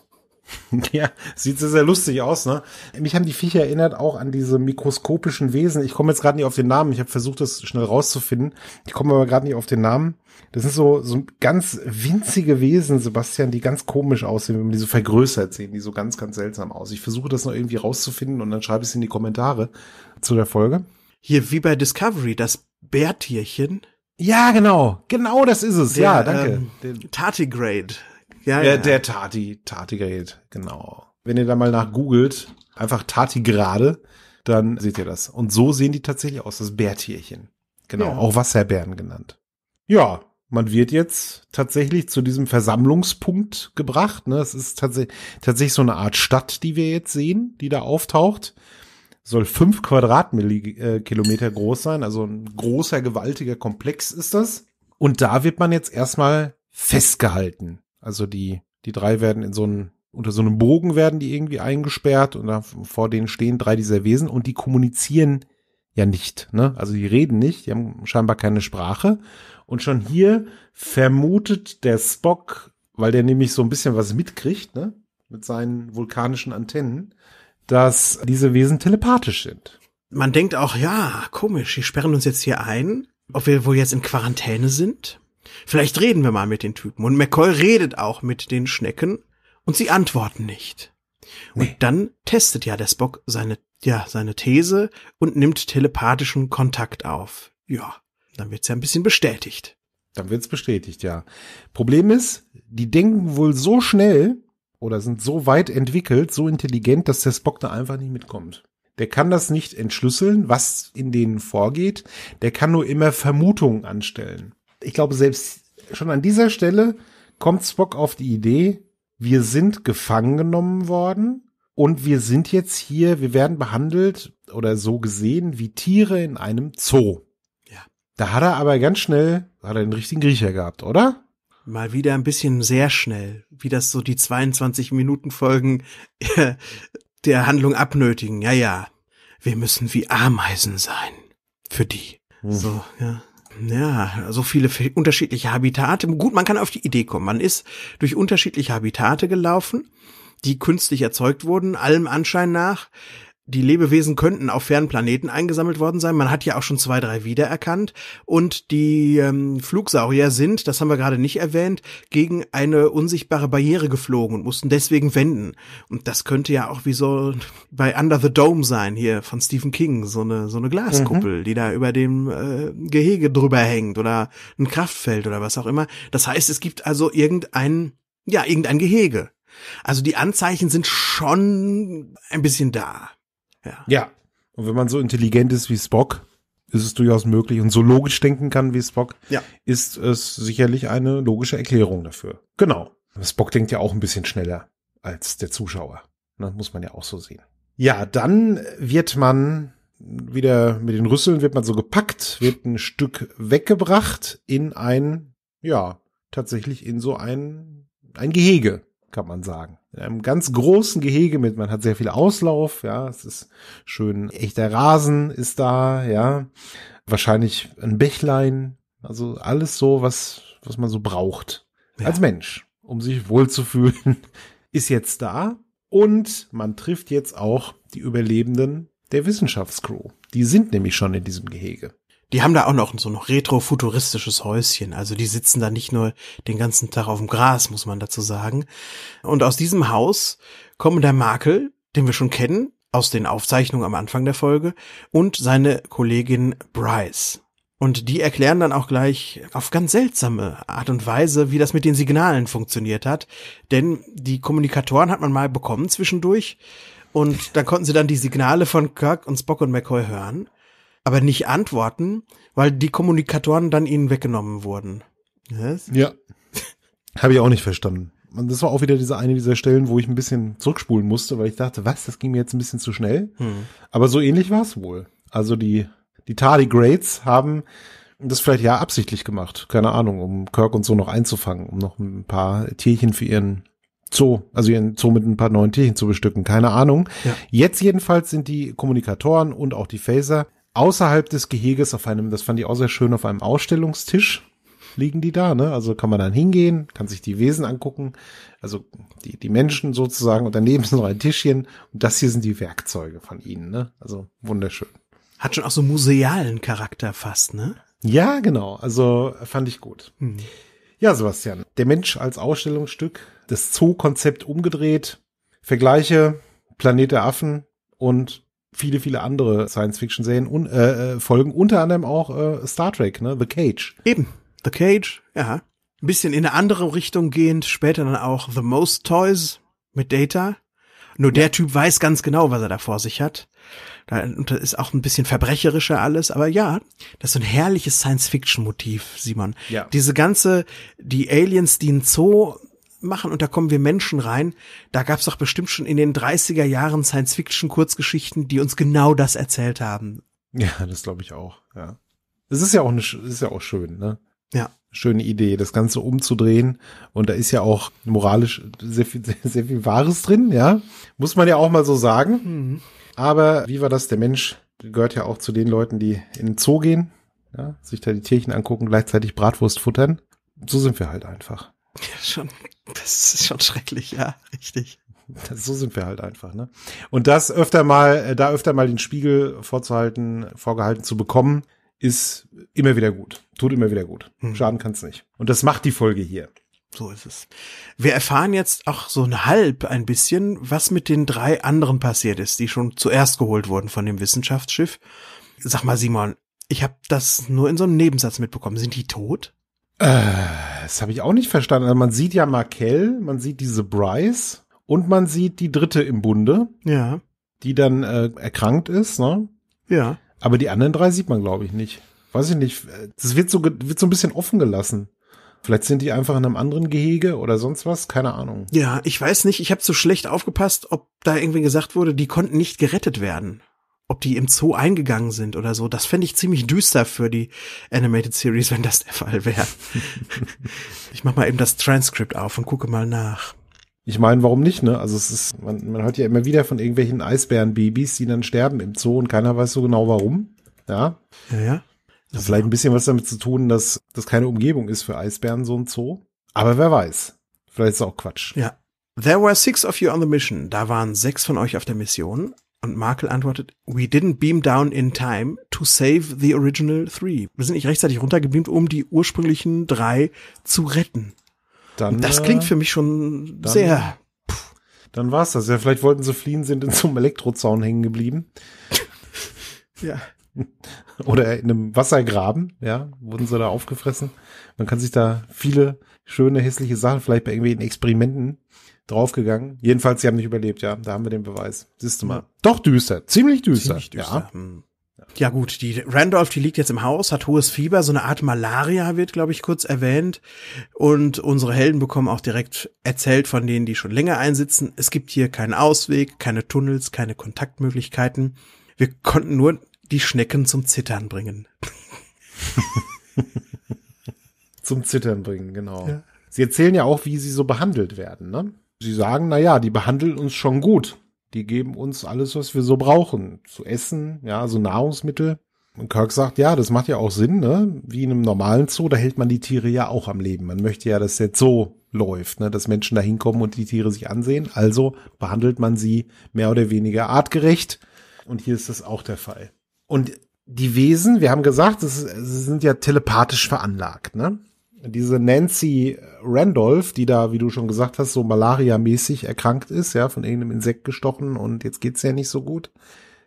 S2: Ja, sieht sehr, sehr lustig aus, ne? Mich haben die Viecher erinnert auch an diese mikroskopischen Wesen. Ich komme jetzt gerade nicht auf den Namen. Ich habe versucht, das schnell rauszufinden. Ich komme aber gerade nicht auf den Namen. Das sind so, so ganz winzige Wesen, Sebastian, die ganz komisch aussehen, wenn man die so vergrößert sehen, die so ganz, ganz seltsam aus. Ich versuche das noch irgendwie rauszufinden und dann schreibe ich es in die Kommentare zu der Folge. Hier, wie bei
S1: Discovery, das Bärtierchen. Ja, genau. Genau das ist es. Der, ja, danke. Ähm, Tardigrade. Ja, ja, ja. Der
S2: Tati, Tati-Gerät, genau.
S1: Wenn ihr da mal nach
S2: googelt, einfach Tati gerade, dann seht ihr das. Und so sehen die tatsächlich aus, das Bärtierchen. Genau, ja. auch Wasserbären genannt. Ja, man wird jetzt tatsächlich zu diesem Versammlungspunkt gebracht. Ne? Es ist tatsächlich, tatsächlich so eine Art Stadt, die wir jetzt sehen, die da auftaucht. Soll fünf Quadratkilometer äh, groß sein, also ein großer, gewaltiger Komplex ist das. Und da wird man jetzt erstmal festgehalten. Also die, die drei werden in so einen, unter so einem Bogen werden die irgendwie eingesperrt und da vor denen stehen drei dieser Wesen und die kommunizieren ja nicht, ne? Also die reden nicht, die haben scheinbar keine Sprache. Und schon hier vermutet der Spock, weil der nämlich so ein bisschen was mitkriegt, ne? Mit seinen vulkanischen Antennen,
S1: dass diese Wesen telepathisch sind. Man denkt auch, ja, komisch, die sperren uns jetzt hier ein, ob wir wohl jetzt in Quarantäne sind. Vielleicht reden wir mal mit den Typen. Und McCoy redet auch mit den Schnecken und sie antworten nicht. Nee. Und dann testet ja der Spock seine, ja, seine These und nimmt telepathischen Kontakt auf. Ja, dann wird's ja ein bisschen bestätigt. Dann wird's bestätigt, ja.
S2: Problem ist, die denken wohl so schnell oder sind so weit entwickelt, so intelligent, dass der Spock da einfach nicht mitkommt. Der kann das nicht entschlüsseln, was in denen vorgeht. Der kann nur immer Vermutungen anstellen ich glaube, selbst schon an dieser Stelle kommt Spock auf die Idee, wir sind gefangen genommen worden und wir sind jetzt hier, wir werden behandelt oder so gesehen wie Tiere in einem
S1: Zoo. Ja. Da hat er aber ganz schnell, hat er den richtigen Griecher gehabt, oder? Mal wieder ein bisschen sehr schnell, wie das so die 22 Minuten Folgen äh, der Handlung abnötigen. Ja, ja. Wir müssen wie Ameisen sein. Für die. Hm. So, ja ja, so viele unterschiedliche Habitate. Gut, man kann auf die Idee kommen. Man ist durch unterschiedliche Habitate gelaufen, die künstlich erzeugt wurden, allem Anschein nach die Lebewesen könnten auf fernen Planeten eingesammelt worden sein. Man hat ja auch schon zwei, drei wiedererkannt. Und die ähm, Flugsaurier sind, das haben wir gerade nicht erwähnt, gegen eine unsichtbare Barriere geflogen und mussten deswegen wenden. Und das könnte ja auch wie so bei Under the Dome sein, hier von Stephen King, so eine, so eine Glaskuppel, mhm. die da über dem äh, Gehege drüber hängt oder ein Kraftfeld oder was auch immer. Das heißt, es gibt also irgendein, ja, irgendein Gehege. Also die Anzeichen sind schon ein bisschen da.
S2: Ja. ja. Und wenn man so intelligent ist wie Spock, ist es durchaus möglich und so logisch denken kann wie Spock, ja. ist es sicherlich eine logische Erklärung dafür. Genau. Spock denkt ja auch ein bisschen schneller als der Zuschauer. Das ne, muss man ja auch so sehen. Ja, dann wird man wieder mit den Rüsseln wird man so gepackt, wird ein Stück weggebracht in ein, ja, tatsächlich in so ein, ein Gehege, kann man sagen in einem ganz großen Gehege mit. Man hat sehr viel Auslauf, ja, es ist schön echter Rasen ist da, ja, wahrscheinlich ein Bächlein, also alles so, was, was man so braucht ja. als Mensch, um sich wohlzufühlen, ist jetzt da. Und man
S1: trifft jetzt auch die Überlebenden der Wissenschaftscrew. Die sind nämlich schon in diesem Gehege. Die haben da auch noch so ein retrofuturistisches Häuschen. Also die sitzen da nicht nur den ganzen Tag auf dem Gras, muss man dazu sagen. Und aus diesem Haus kommen der Makel, den wir schon kennen, aus den Aufzeichnungen am Anfang der Folge, und seine Kollegin Bryce. Und die erklären dann auch gleich auf ganz seltsame Art und Weise, wie das mit den Signalen funktioniert hat. Denn die Kommunikatoren hat man mal bekommen zwischendurch. Und dann konnten sie dann die Signale von Kirk und Spock und McCoy hören aber nicht antworten, weil die Kommunikatoren dann ihnen weggenommen wurden. Yes? Ja.
S2: Habe ich auch nicht verstanden. Und das war auch wieder diese eine dieser Stellen, wo ich ein bisschen zurückspulen musste, weil ich dachte, was, das ging mir jetzt ein bisschen zu schnell. Hm. Aber so ähnlich war es wohl. Also die, die Tardigrades haben das vielleicht ja absichtlich gemacht. Keine Ahnung, um Kirk und so noch einzufangen, um noch ein paar Tierchen für ihren Zoo, also ihren Zoo mit ein paar neuen Tierchen zu bestücken. Keine Ahnung. Ja. Jetzt jedenfalls sind die Kommunikatoren und auch die Phaser außerhalb des Geheges auf einem, das fand ich auch sehr schön, auf einem Ausstellungstisch liegen die da, ne? Also kann man dann hingehen, kann sich die Wesen angucken, also die, die Menschen sozusagen und daneben ist noch ein Tischchen und das hier sind die Werkzeuge von ihnen, ne? Also wunderschön.
S1: Hat schon auch so musealen Charakter fast, ne?
S2: Ja, genau. Also fand ich gut. Hm. Ja, Sebastian, der Mensch als Ausstellungsstück, das Zoo-Konzept umgedreht, Vergleiche, Planet der Affen und viele, viele andere Science-Fiction-Serien und äh, äh, folgen, unter
S1: anderem auch äh, Star Trek, ne? The Cage. Eben, The Cage, ja. Ein bisschen in eine andere Richtung gehend, später dann auch The Most Toys mit Data. Nur der Typ weiß ganz genau, was er da vor sich hat. Da ist auch ein bisschen verbrecherischer alles, aber ja, das ist ein herrliches Science-Fiction-Motiv, Simon. Ja. Diese ganze, die Aliens, die ein Zoo machen und da kommen wir Menschen rein. Da gab es doch bestimmt schon in den 30er Jahren Science-Fiction-Kurzgeschichten, die uns genau das erzählt haben.
S2: Ja, das glaube ich auch, ja. Es ist ja auch eine, ist ja auch schön, ne? Ja. Schöne Idee, das Ganze umzudrehen. Und da ist ja auch moralisch sehr viel, sehr, sehr viel Wahres drin, ja. Muss man ja auch mal so sagen. Mhm. Aber wie war das? Der Mensch gehört ja auch zu den Leuten, die in den Zoo gehen, ja, sich da die Tierchen angucken, gleichzeitig Bratwurst futtern. So sind wir halt einfach.
S1: Ja, Schon, das ist schon schrecklich, ja, richtig. Das, so sind wir halt einfach, ne?
S2: Und das öfter mal, äh, da öfter mal den Spiegel vorzuhalten, vorgehalten zu bekommen,
S1: ist immer wieder gut. Tut immer wieder gut. Hm. Schaden kann's nicht. Und das macht die Folge hier. So ist es. Wir erfahren jetzt auch so ein halb ein bisschen, was mit den drei anderen passiert ist, die schon zuerst geholt wurden von dem Wissenschaftsschiff. Sag mal, Simon, ich habe das nur in so einem Nebensatz mitbekommen. Sind die tot? Äh, das habe ich auch nicht verstanden.
S2: Also man sieht ja Markell, man sieht diese Bryce und man sieht die dritte im Bunde. Ja. Die dann äh, erkrankt ist, ne? Ja. Aber die anderen drei sieht man, glaube ich, nicht. Weiß ich nicht. Das wird so, wird so ein bisschen offen gelassen. Vielleicht sind die einfach in einem anderen
S1: Gehege oder sonst was, keine Ahnung. Ja, ich weiß nicht, ich habe so schlecht aufgepasst, ob da irgendwie gesagt wurde, die konnten nicht gerettet werden ob die im Zoo eingegangen sind oder so. Das fände ich ziemlich düster für die Animated Series, wenn das der Fall wäre. ich mach mal eben das Transcript auf und gucke mal nach.
S2: Ich meine, warum nicht, ne? Also es ist, man, man hört ja immer wieder von irgendwelchen Eisbärenbabys, die dann sterben im Zoo und keiner weiß so genau warum. Ja. Ja, ja. Das also hat vielleicht ein bisschen was damit zu tun, dass das keine Umgebung ist für Eisbären, so ein Zoo. Aber wer
S1: weiß. Vielleicht ist es auch Quatsch. Ja. There were six of you on the mission. Da waren sechs von euch auf der Mission. Und Markle antwortet, we didn't beam down in time to save the original three. Wir sind nicht rechtzeitig runtergebeamt, um die ursprünglichen drei zu retten. Dann, das klingt äh, für mich schon dann, sehr.
S2: Pff. Dann war's das. Ja, vielleicht wollten sie fliehen, sind in so einem Elektrozaun hängen geblieben.
S1: ja.
S2: Oder in einem Wassergraben, ja, wurden sie da aufgefressen. Man kann sich da viele schöne, hässliche Sachen vielleicht bei irgendwelchen Experimenten draufgegangen. Jedenfalls, sie haben nicht überlebt, ja. Da haben wir den Beweis.
S1: Siehst du mal. Doch düster, ziemlich düster. Ziemlich düster. Ja. Hm. ja gut, die Randolph, die liegt jetzt im Haus, hat hohes Fieber, so eine Art Malaria wird, glaube ich, kurz erwähnt. Und unsere Helden bekommen auch direkt erzählt von denen, die schon länger einsitzen. Es gibt hier keinen Ausweg, keine Tunnels, keine Kontaktmöglichkeiten. Wir konnten nur die Schnecken zum Zittern bringen.
S2: zum Zittern bringen, genau. Ja. Sie erzählen ja auch, wie sie so behandelt werden, ne? sie sagen, na ja, die behandeln uns schon gut. Die geben uns alles, was wir so brauchen. Zu essen, ja, so Nahrungsmittel. Und Kirk sagt, ja, das macht ja auch Sinn, ne? Wie in einem normalen Zoo, da hält man die Tiere ja auch am Leben. Man möchte ja, dass der Zoo läuft, ne? Dass Menschen da hinkommen und die Tiere sich ansehen. Also behandelt man sie mehr oder weniger artgerecht. Und hier ist das auch der Fall. Und die Wesen, wir haben gesagt, sie sind ja telepathisch veranlagt, ne? diese Nancy Randolph, die da, wie du schon gesagt hast, so malaria-mäßig erkrankt ist, ja, von irgendeinem Insekt gestochen und jetzt geht's ja nicht so gut.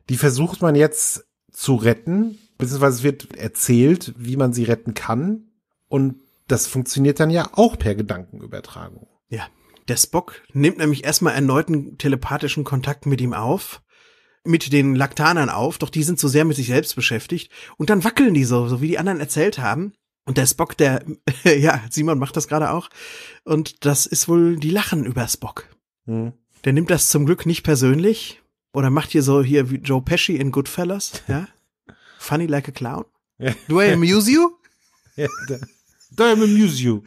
S2: Die versucht man jetzt zu retten, beziehungsweise es wird erzählt, wie man sie retten kann. Und das funktioniert dann ja auch per Gedankenübertragung.
S1: Ja. Der Spock nimmt nämlich erstmal erneuten telepathischen Kontakt mit ihm auf mit den Laktanern auf, doch die sind so sehr mit sich selbst beschäftigt und dann wackeln die so, so wie die anderen erzählt haben und der Spock, der, ja, Simon macht das gerade auch. Und das ist wohl, die lachen über Spock. Mhm. Der nimmt das zum Glück nicht persönlich. Oder macht hier so hier wie Joe Pesci in Goodfellas, ja? Funny like a clown. Do I amuse you? do I amuse you?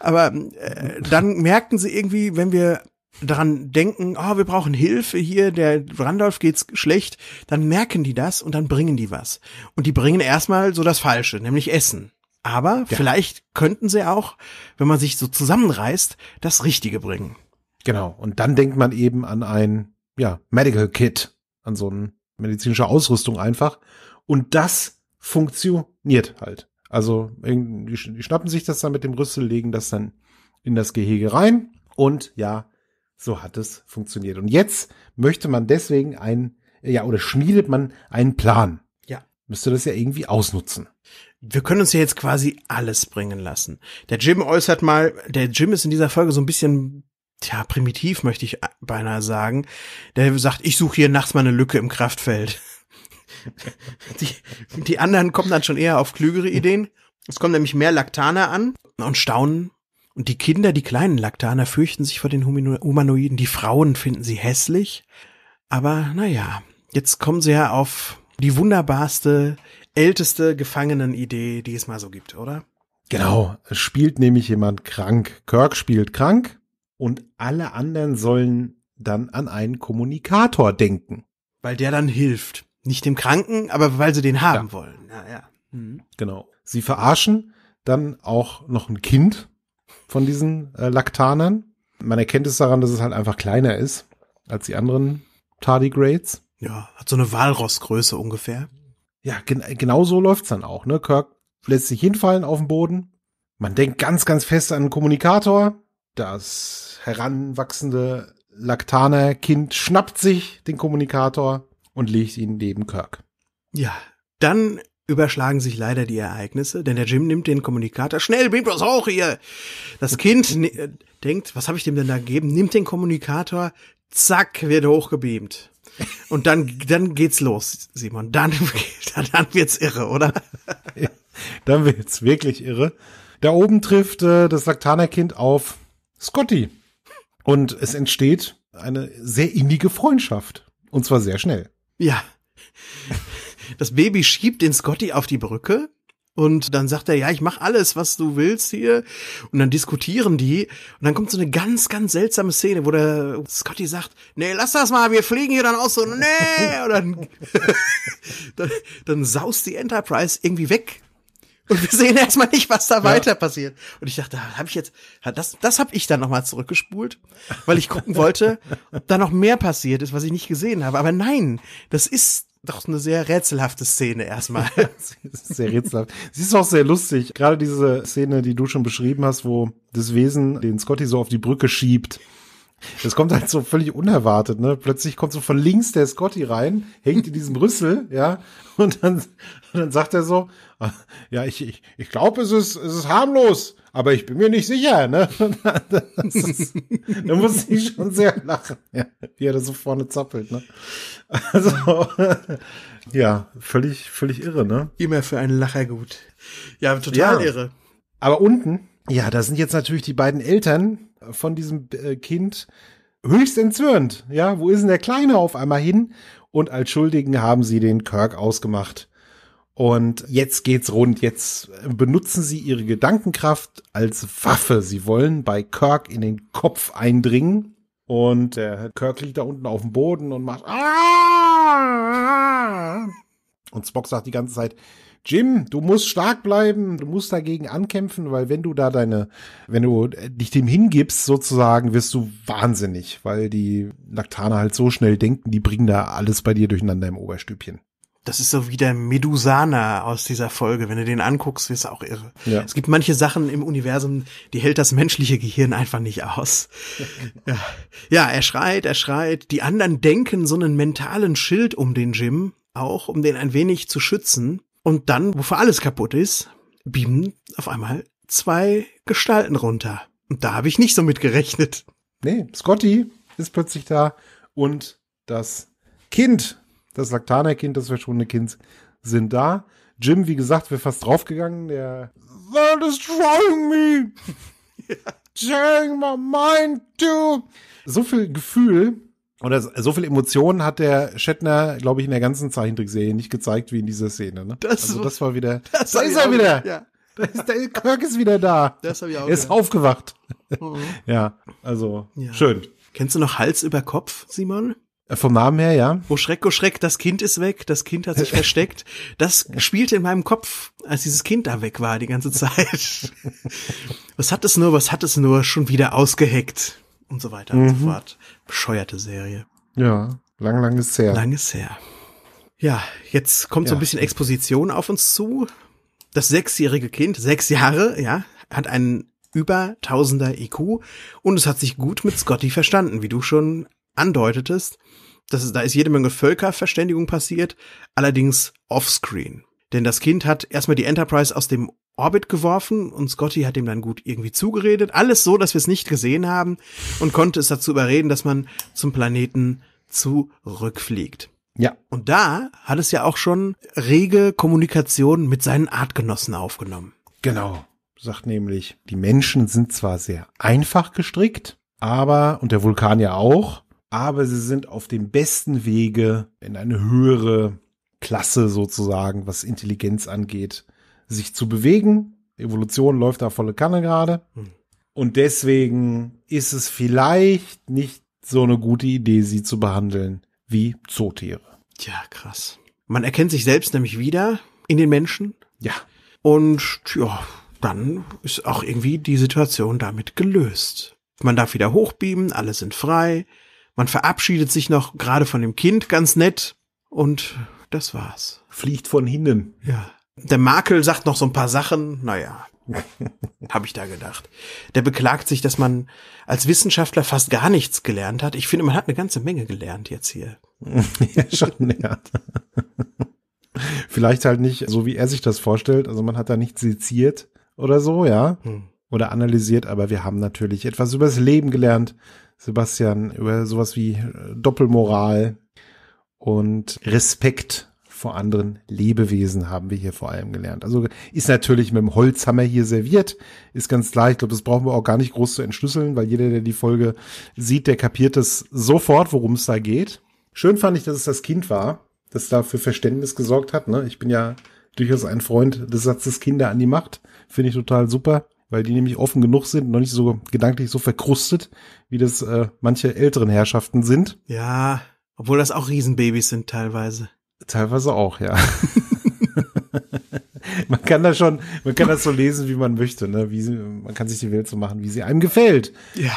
S1: Aber äh, dann merken sie irgendwie, wenn wir daran denken, oh, wir brauchen Hilfe hier, der Randolph geht's schlecht, dann merken die das und dann bringen die was. Und die bringen erstmal so das Falsche, nämlich Essen. Aber ja. vielleicht könnten sie auch, wenn man sich so zusammenreißt, das Richtige bringen. Genau. Und dann denkt man eben an ein,
S2: ja, Medical Kit, an so eine medizinische Ausrüstung einfach. Und das funktioniert halt. Also, die schnappen sich das dann mit dem Rüssel, legen das dann in das Gehege rein und ja, so hat es funktioniert. Und jetzt möchte man deswegen einen, ja, oder schmiedet man einen Plan. Ja. Müsste
S1: das ja irgendwie ausnutzen. Wir können uns ja jetzt quasi alles bringen lassen. Der Jim äußert mal, der Jim ist in dieser Folge so ein bisschen tja, primitiv möchte ich beinahe sagen, der sagt, ich suche hier nachts mal eine Lücke im Kraftfeld. die, die anderen kommen dann schon eher auf klügere Ideen. Es kommen nämlich mehr Laktaner an und staunen und die Kinder, die kleinen Laktaner, fürchten sich vor den Humanoiden, die Frauen finden sie hässlich. Aber naja, jetzt kommen sie ja auf die wunderbarste, älteste Gefangenenidee, die es mal so gibt, oder? Genau,
S2: es spielt nämlich jemand krank. Kirk spielt krank und alle anderen sollen dann an einen Kommunikator denken. Weil der dann hilft. Nicht dem Kranken, aber weil sie den haben ja. wollen. Ja, ja. Mhm. Genau. Sie verarschen dann auch noch ein Kind, von diesen äh, Laktanern. Man erkennt es daran, dass es halt einfach kleiner ist als die anderen Tardigrades. Ja, hat so eine Walrossgröße ungefähr. Ja, gen genau so läuft es dann auch, ne? Kirk lässt sich hinfallen auf den Boden. Man denkt ganz, ganz fest an einen Kommunikator. Das heranwachsende Laktaner-Kind
S1: schnappt sich den Kommunikator und legt ihn neben Kirk. Ja, dann überschlagen sich leider die Ereignisse, denn der Jim nimmt den Kommunikator, schnell, bringt was hoch hier. Das Kind äh, denkt, was habe ich dem denn da gegeben? Nimmt den Kommunikator, zack, wird hochgebeamt. Und dann, dann geht's los, Simon. Dann, dann wird's irre, oder? Ja, dann wird's wirklich irre. Da oben trifft äh, das
S2: Laktanerkind auf Scotty. Und es entsteht eine sehr innige Freundschaft. Und zwar sehr schnell.
S1: Ja das Baby schiebt den Scotty auf die Brücke und dann sagt er, ja, ich mach alles, was du willst hier. Und dann diskutieren die. Und dann kommt so eine ganz, ganz seltsame Szene, wo der Scotty sagt, nee, lass das mal, wir fliegen hier dann aus. So, nee. Und dann, dann, dann saust die Enterprise irgendwie weg. Und wir sehen erstmal nicht, was da ja. weiter passiert. Und ich dachte, habe ich jetzt, das, das habe ich dann nochmal zurückgespult, weil ich gucken wollte, ob da noch mehr passiert ist, was ich nicht gesehen habe. Aber nein, das ist doch eine sehr rätselhafte Szene erstmal.
S2: sehr rätselhaft. Sie ist auch sehr lustig. Gerade diese Szene, die du schon beschrieben hast, wo das Wesen den Scotty so auf die Brücke schiebt das kommt halt so völlig unerwartet, ne? Plötzlich kommt so von links der Scotty rein, hängt in diesem Rüssel, ja, und dann, und dann sagt er so, ja, ich, ich, ich glaube, es ist, es ist harmlos, aber ich bin mir nicht sicher, ne? Das da muss ich schon sehr lachen, ja, wie er da so
S1: vorne zappelt, ne? Also,
S2: ja, völlig, völlig irre, ne?
S1: Immer für einen Lacher gut. Ja, total ja. irre. Aber unten,
S2: ja, da sind jetzt natürlich die beiden Eltern von diesem äh, Kind höchst entzürnt. Ja, wo ist denn der Kleine auf einmal hin? Und als Schuldigen haben sie den Kirk ausgemacht. Und jetzt geht's rund. Jetzt benutzen sie ihre Gedankenkraft als Waffe. Sie wollen bei Kirk in den Kopf eindringen. Und der Kirk liegt da unten auf dem Boden und macht. Ah! Und Spock sagt die ganze Zeit, Jim, du musst stark bleiben, du musst dagegen ankämpfen, weil wenn du da deine, wenn du äh, dich dem hingibst, sozusagen, wirst du wahnsinnig, weil die Laktaner halt so schnell denken, die bringen da alles bei dir durcheinander im Oberstübchen.
S1: Das ist so wie der Medusana aus dieser Folge. Wenn du den anguckst, wirst du auch irre. Ja. Es gibt manche Sachen im Universum, die hält das menschliche Gehirn einfach nicht aus. ja. ja, er schreit, er schreit. Die anderen denken so einen mentalen Schild um den Jim, auch um den ein wenig zu schützen. Und dann, wofür alles kaputt ist, beamen auf einmal zwei Gestalten runter. Und da habe ich nicht so mit gerechnet. Nee, Scotty ist plötzlich da
S2: und das Kind, das Lactaner-Kind, das verschwundene Kind sind da. Jim, wie gesagt, wäre fast draufgegangen. Der They're destroying me! yeah. Sharing my mind too! So viel Gefühl oder so viel Emotionen hat der Shatner, glaube ich, in der ganzen Zeichentrickserie nicht gezeigt wie in dieser Szene. Ne? Das, also das war wieder. Das da ist er wieder. Ja. ist, der Kirk ist wieder da. Das hab ich auch er ist gedacht.
S1: aufgewacht. Mhm. Ja, also ja. schön. Kennst du noch Hals über Kopf, Simon? Äh, vom Namen her, ja. Oh Schreck, oh Schreck, das Kind ist weg, das Kind hat sich versteckt. Das spielte in meinem Kopf, als dieses Kind da weg war die ganze Zeit. Was hat es nur, was hat es nur schon wieder ausgeheckt? und so weiter mhm. und so mhm. fort. Bescheuerte Serie. Ja, lang,
S2: lang ist her. Lang ist her.
S1: Ja, jetzt kommt ja. so ein bisschen Exposition auf uns zu. Das sechsjährige Kind, sechs Jahre, ja, hat einen über tausender IQ und es hat sich gut mit Scotty verstanden, wie du schon andeutetest. Das ist, da ist jede Menge Völkerverständigung passiert, allerdings offscreen. Denn das Kind hat erstmal die Enterprise aus dem Orbit geworfen und Scotty hat ihm dann gut irgendwie zugeredet. Alles so, dass wir es nicht gesehen haben und konnte es dazu überreden, dass man zum Planeten zurückfliegt. Ja. Und da hat es ja auch schon rege Kommunikation mit seinen Artgenossen aufgenommen. Genau. Sagt nämlich, die Menschen sind
S2: zwar sehr einfach gestrickt, aber, und der Vulkan ja auch, aber sie sind auf dem besten Wege in eine höhere Klasse sozusagen, was Intelligenz angeht, sich zu bewegen. Evolution läuft da volle Kanne gerade. Hm. Und deswegen ist es vielleicht nicht so eine gute Idee, sie zu
S1: behandeln wie Zootiere. Tja, krass. Man erkennt sich selbst nämlich wieder in den Menschen. Ja. Und ja, dann ist auch irgendwie die Situation damit gelöst. Man darf wieder hochbeamen, alle sind frei. Man verabschiedet sich noch gerade von dem Kind ganz nett und das war's. Fliegt von hinten. Ja. Der Makel sagt noch so ein paar Sachen, naja, habe ich da gedacht. Der beklagt sich, dass man als Wissenschaftler fast gar nichts gelernt hat. Ich finde, man hat eine ganze Menge gelernt jetzt hier.
S2: ja, schon, ja. Vielleicht halt nicht so, wie er sich das vorstellt. Also man hat da nicht seziert oder so, ja. Hm. Oder analysiert, aber wir haben natürlich etwas über das Leben gelernt, Sebastian, über sowas wie Doppelmoral und Respekt vor anderen Lebewesen, haben wir hier vor allem gelernt. Also ist natürlich mit dem Holzhammer hier serviert, ist ganz klar. Ich glaube, das brauchen wir auch gar nicht groß zu entschlüsseln, weil jeder, der die Folge sieht, der kapiert es sofort, worum es da geht. Schön fand ich, dass es das Kind war, das da für Verständnis gesorgt hat. Ne? Ich bin ja durchaus ein Freund des Satzes Kinder an die Macht. Finde ich total super, weil die nämlich offen genug sind, noch nicht so gedanklich so verkrustet, wie das äh, manche älteren Herrschaften sind.
S1: Ja, obwohl das auch Riesenbabys sind teilweise. Teilweise auch, ja. man kann das schon, man kann das
S2: so lesen, wie man möchte, ne? Wie, man kann sich die Welt so machen, wie sie einem gefällt. Ja.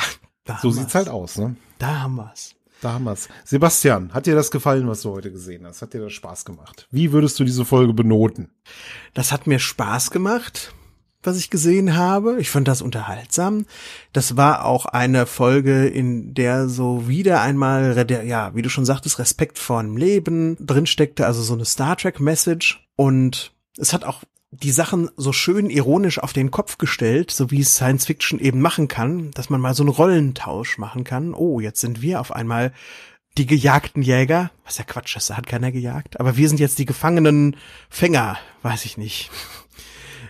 S2: so sieht's halt aus, ne? Da haben wir's. Da haben wir's. Sebastian, hat dir das gefallen, was du heute gesehen hast? Hat dir das Spaß gemacht? Wie würdest du diese Folge benoten?
S1: Das hat mir Spaß gemacht was ich gesehen habe. Ich fand das unterhaltsam. Das war auch eine Folge, in der so wieder einmal, ja, wie du schon sagtest, Respekt vor dem Leben drinsteckte, also so eine Star Trek Message. Und es hat auch die Sachen so schön ironisch auf den Kopf gestellt, so wie es Science Fiction eben machen kann, dass man mal so einen Rollentausch machen kann. Oh, jetzt sind wir auf einmal die gejagten Jäger. Was ja Quatsch ist, da hat keiner gejagt. Aber wir sind jetzt die gefangenen Fänger, weiß ich nicht.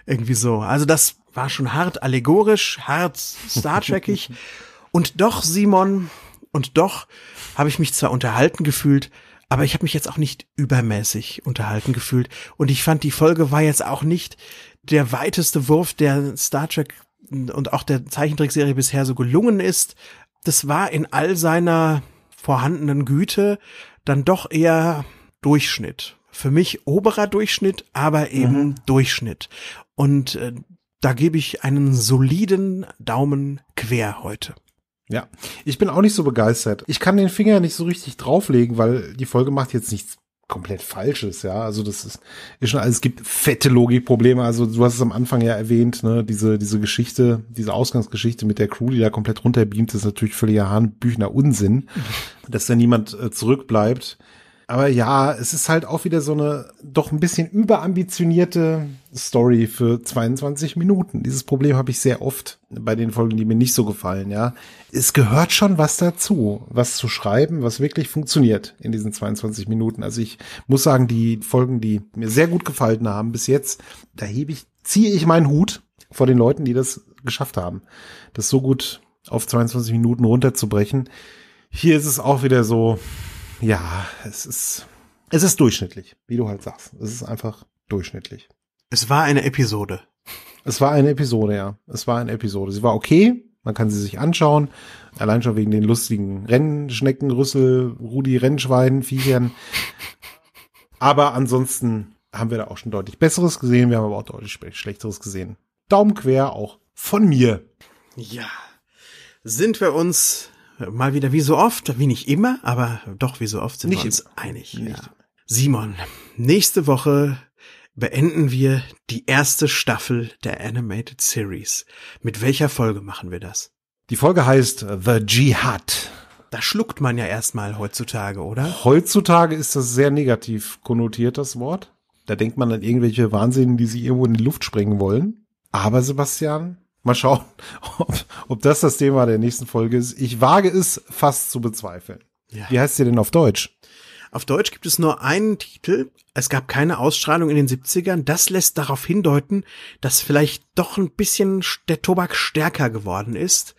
S1: Irgendwie so. Also das war schon hart allegorisch, hart Star Trekig. und doch, Simon, und doch habe ich mich zwar unterhalten gefühlt, aber ich habe mich jetzt auch nicht übermäßig unterhalten gefühlt. Und ich fand, die Folge war jetzt auch nicht der weiteste Wurf, der Star Trek und auch der Zeichentrickserie bisher so gelungen ist. Das war in all seiner vorhandenen Güte dann doch eher Durchschnitt für mich oberer Durchschnitt, aber eben mhm. Durchschnitt. Und äh, da gebe ich einen soliden Daumen quer heute. Ja, ich bin auch nicht so begeistert. Ich kann den Finger nicht so richtig
S2: drauflegen, weil die Folge macht jetzt nichts komplett Falsches, ja. Also das ist, ist schon, alles, es gibt fette Logikprobleme. Also du hast es am Anfang ja erwähnt, ne, diese, diese Geschichte, diese Ausgangsgeschichte mit der Crew, die da komplett runterbeamt, ist natürlich völliger Hahnbüchner Unsinn, mhm. dass da niemand äh, zurückbleibt. Aber ja, es ist halt auch wieder so eine doch ein bisschen überambitionierte Story für 22 Minuten. Dieses Problem habe ich sehr oft bei den Folgen, die mir nicht so gefallen, ja. Es gehört schon was dazu, was zu schreiben, was wirklich funktioniert in diesen 22 Minuten. Also ich muss sagen, die Folgen, die mir sehr gut gefallen haben bis jetzt, da hebe ich, ziehe ich meinen Hut vor den Leuten, die das geschafft haben, das so gut auf 22 Minuten runterzubrechen. Hier ist es auch wieder so, ja, es ist, es ist durchschnittlich, wie du halt sagst. Es ist einfach durchschnittlich. Es war eine Episode. Es war eine Episode, ja. Es war eine Episode. Sie war okay. Man kann sie sich anschauen. Allein schon wegen den lustigen Rennschneckenrüssel, Rudi Rennschweinen, Viechern. Aber ansonsten haben wir da auch schon deutlich besseres gesehen. Wir haben aber auch deutlich schlechteres gesehen. Daumen quer auch von mir.
S1: Ja. Sind wir uns mal wieder wie so oft, wie nicht immer, aber doch wie so oft sind nicht wir uns immer. einig. Ja. Simon, nächste Woche beenden wir die erste Staffel der Animated Series. Mit welcher Folge machen wir das? Die Folge heißt äh, The Jihad. Da schluckt man ja erstmal heutzutage, oder?
S2: Heutzutage ist das sehr negativ konnotiert, das Wort. Da denkt man an irgendwelche Wahnsinnigen, die sich irgendwo in die Luft sprengen wollen. Aber Sebastian, Mal schauen, ob, ob das das Thema der nächsten Folge ist. Ich wage es fast zu bezweifeln. Ja. Wie heißt sie denn auf
S1: Deutsch? Auf Deutsch gibt es nur einen Titel. Es gab keine Ausstrahlung in den 70ern. Das lässt darauf hindeuten, dass vielleicht doch ein bisschen der Tobak stärker geworden ist.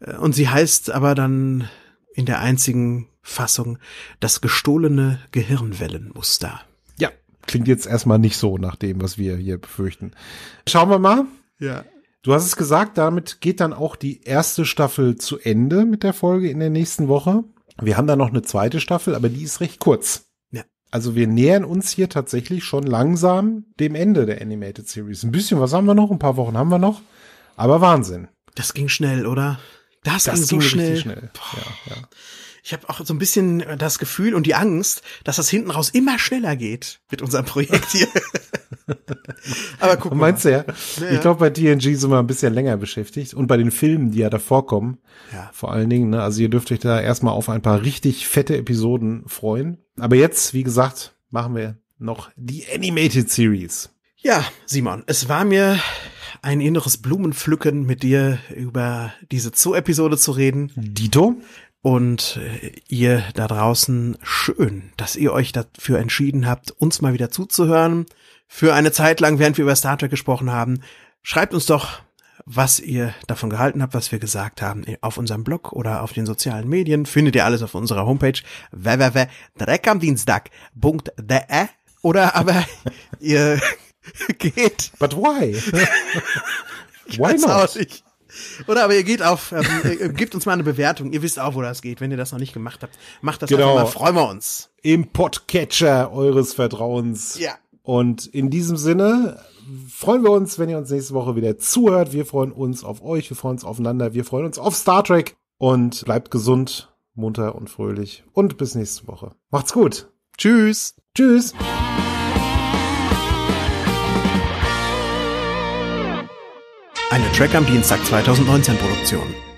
S1: Äh, und sie heißt aber dann in der einzigen Fassung das gestohlene Gehirnwellenmuster.
S2: Ja, klingt jetzt erstmal nicht so nach dem, was wir hier befürchten. Schauen wir mal. Ja. Du hast es gesagt, damit geht dann auch die erste Staffel zu Ende mit der Folge in der nächsten Woche. Wir haben da noch eine zweite Staffel, aber die ist recht kurz. Ja. Also wir nähern uns hier tatsächlich schon langsam dem Ende der Animated Series. Ein bisschen, was haben wir noch? Ein paar Wochen haben wir noch. Aber Wahnsinn. Das ging
S1: schnell, oder?
S2: Das, das ging so ging schnell. schnell.
S1: Ja, ja. Ich habe auch so ein bisschen äh, das Gefühl und die Angst, dass das hinten raus immer schneller geht mit unserem Projekt hier. Aber guck mal. Meinst du ja? ja. Ich glaube,
S2: bei TNG sind wir ein bisschen länger beschäftigt und bei den Filmen, die ja davor kommen, ja. vor allen Dingen. Ne? Also ihr dürft euch da erstmal auf ein paar richtig fette Episoden freuen. Aber jetzt, wie gesagt, machen wir noch die Animated Series.
S1: Ja, Simon, es war mir ein inneres Blumenpflücken, mit dir über diese Zoo-Episode zu reden. Dito. Und äh, ihr da draußen, schön, dass ihr euch dafür entschieden habt, uns mal wieder zuzuhören für eine Zeit lang, während wir über Star Trek gesprochen haben. Schreibt uns doch, was ihr davon gehalten habt, was wir gesagt haben, auf unserem Blog oder auf den sozialen Medien. Findet ihr alles auf unserer Homepage www.dreckamdienstag.de oder aber ihr geht. But why? why not? Oder aber ihr geht auf, ähm, gebt uns mal eine Bewertung. Ihr wisst auch, wo das geht. Wenn ihr das noch nicht gemacht habt, macht das genau. einfach mal.
S2: Freuen wir uns. Im Podcatcher eures Vertrauens. Ja. Und in diesem Sinne freuen wir uns, wenn ihr uns nächste Woche wieder zuhört. Wir freuen uns auf euch, wir freuen uns aufeinander, wir freuen uns auf Star Trek und bleibt gesund, munter und fröhlich und bis nächste Woche.
S1: Macht's gut. Tschüss. Tschüss. Eine Track am Dienstag 2019
S2: Produktion.